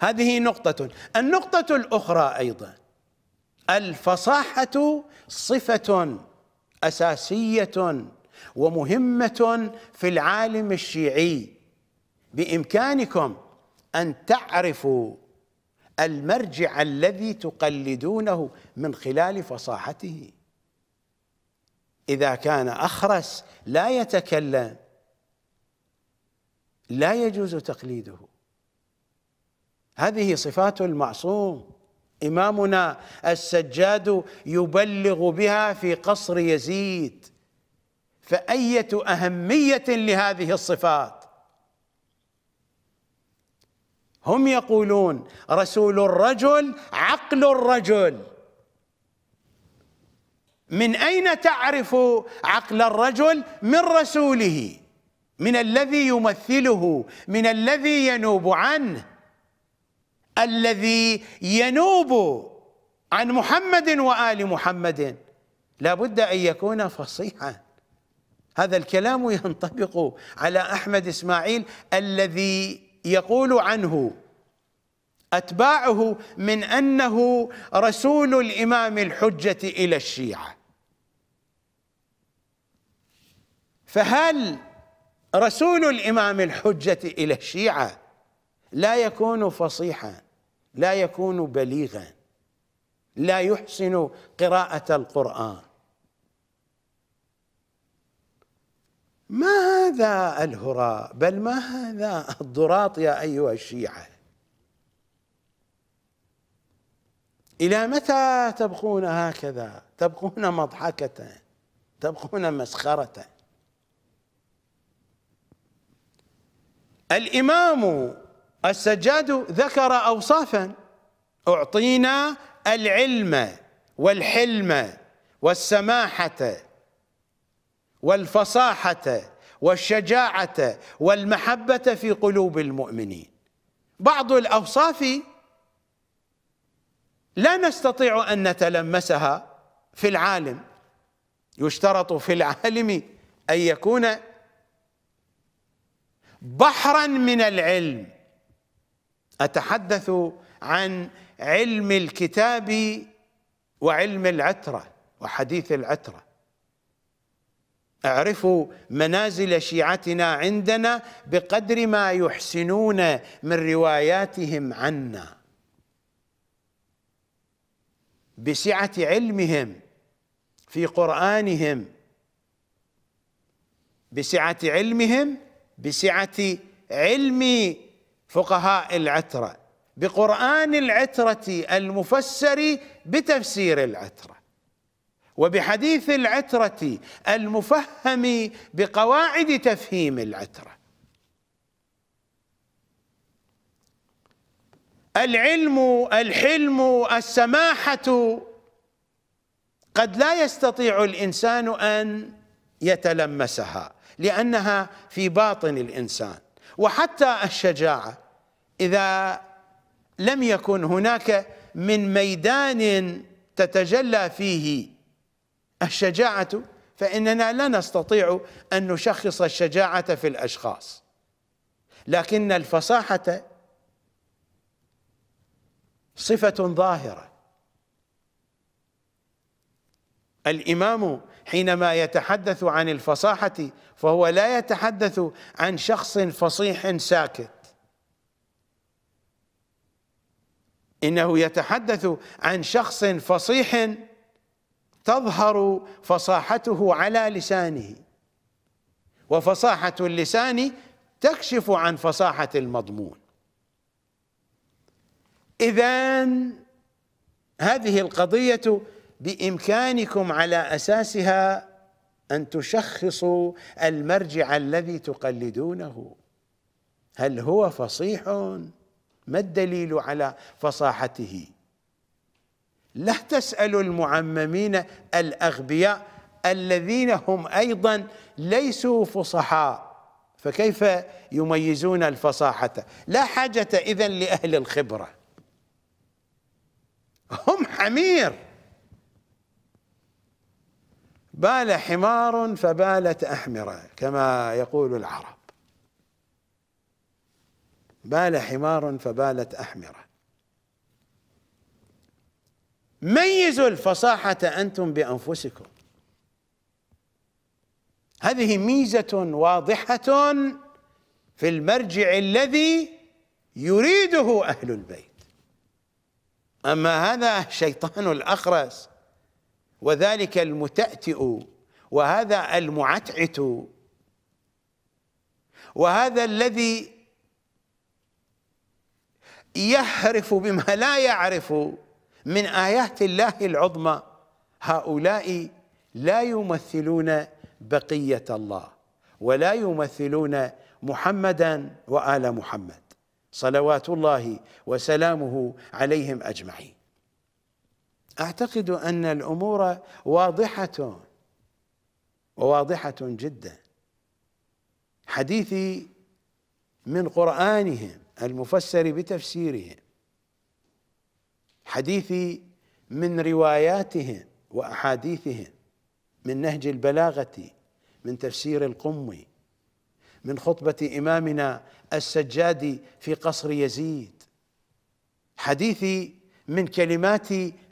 هذه نقطه النقطه الاخرى ايضا الفصاحه صفه اساسيه ومهمه في العالم الشيعي بامكانكم ان تعرفوا المرجع الذي تقلدونه من خلال فصاحته اذا كان اخرس لا يتكلم لا يجوز تقليده هذه صفات المعصوم إمامنا السجاد يبلغ بها في قصر يزيد فأية أهمية لهذه الصفات هم يقولون رسول الرجل عقل الرجل من اين تعرف عقل الرجل من رسوله من الذي يمثله من الذي ينوب عنه الذي ينوب عن محمد وال محمد لا بد ان يكون فصيحا هذا الكلام ينطبق على احمد اسماعيل الذي يقول عنه اتباعه من انه رسول الامام الحجه الى الشيعه فهل رسول الامام الحجه الى الشيعه لا يكون فصيحا لا يكون بليغا لا يحسن قراءه القران ما هذا الهراء بل ما هذا الضراط يا أيها الشيعة إلى متى تبقون هكذا تبقون مضحكة تبقون مسخرة الإمام السجاد ذكر أوصافا أعطينا العلم والحلم والسماحة والفصاحة والشجاعة والمحبة في قلوب المؤمنين بعض الأوصاف لا نستطيع أن نتلمسها في العالم يشترط في العالم أن يكون بحرا من العلم أتحدث عن علم الكتاب وعلم العترة وحديث العترة اعرفوا منازل شيعتنا عندنا بقدر ما يحسنون من رواياتهم عنا بسعه علمهم في قرانهم بسعه علمهم بسعه علم فقهاء العتره بقران العتره المفسر بتفسير العتره وبحديث العترة المفهم بقواعد تفهيم العترة العلم الحلم السماحة قد لا يستطيع الإنسان أن يتلمسها لأنها في باطن الإنسان وحتى الشجاعة إذا لم يكن هناك من ميدان تتجلى فيه الشجاعة فإننا لا نستطيع أن نشخص الشجاعة في الأشخاص لكن الفصاحة صفة ظاهرة الإمام حينما يتحدث عن الفصاحة فهو لا يتحدث عن شخص فصيح ساكت إنه يتحدث عن شخص فصيح تظهر فصاحته على لسانه وفصاحة اللسان تكشف عن فصاحة المضمون إذا هذه القضية بإمكانكم على أساسها أن تشخصوا المرجع الذي تقلدونه هل هو فصيح ما الدليل على فصاحته لا تسألوا المعممين الأغبياء الذين هم أيضا ليسوا فصحاء فكيف يميزون الفصاحة لا حاجة إذا لأهل الخبرة هم حمير بال حمار فبالت أحمرة كما يقول العرب بال حمار فبالت أحمرة ميزوا الفصاحة أنتم بأنفسكم هذه ميزة واضحة في المرجع الذي يريده أهل البيت أما هذا الشيطان الأخرس وذلك المتأتئ وهذا المعتعت وهذا الذي يحرف بما لا يعرف من ايات الله العظمى هؤلاء لا يمثلون بقيه الله ولا يمثلون محمدا وال محمد صلوات الله وسلامه عليهم اجمعين اعتقد ان الامور واضحه وواضحه جدا حديثي من قرانهم المفسر بتفسيرهم حديثي من رواياتهم واحاديثهم من نهج البلاغه من تفسير القمي من خطبه امامنا السجاد في قصر يزيد حديثي من كلمات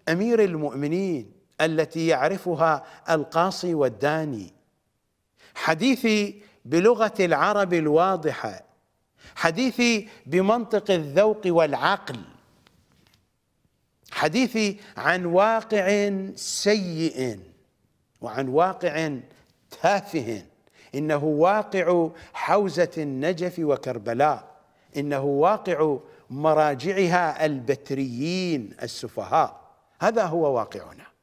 امير المؤمنين التي يعرفها القاصي والداني حديثي بلغه العرب الواضحه حديثي بمنطق الذوق والعقل حديثي عن واقع سيء وعن واقع تافه انه واقع حوزه النجف وكربلاء انه واقع مراجعها البتريين السفهاء هذا هو واقعنا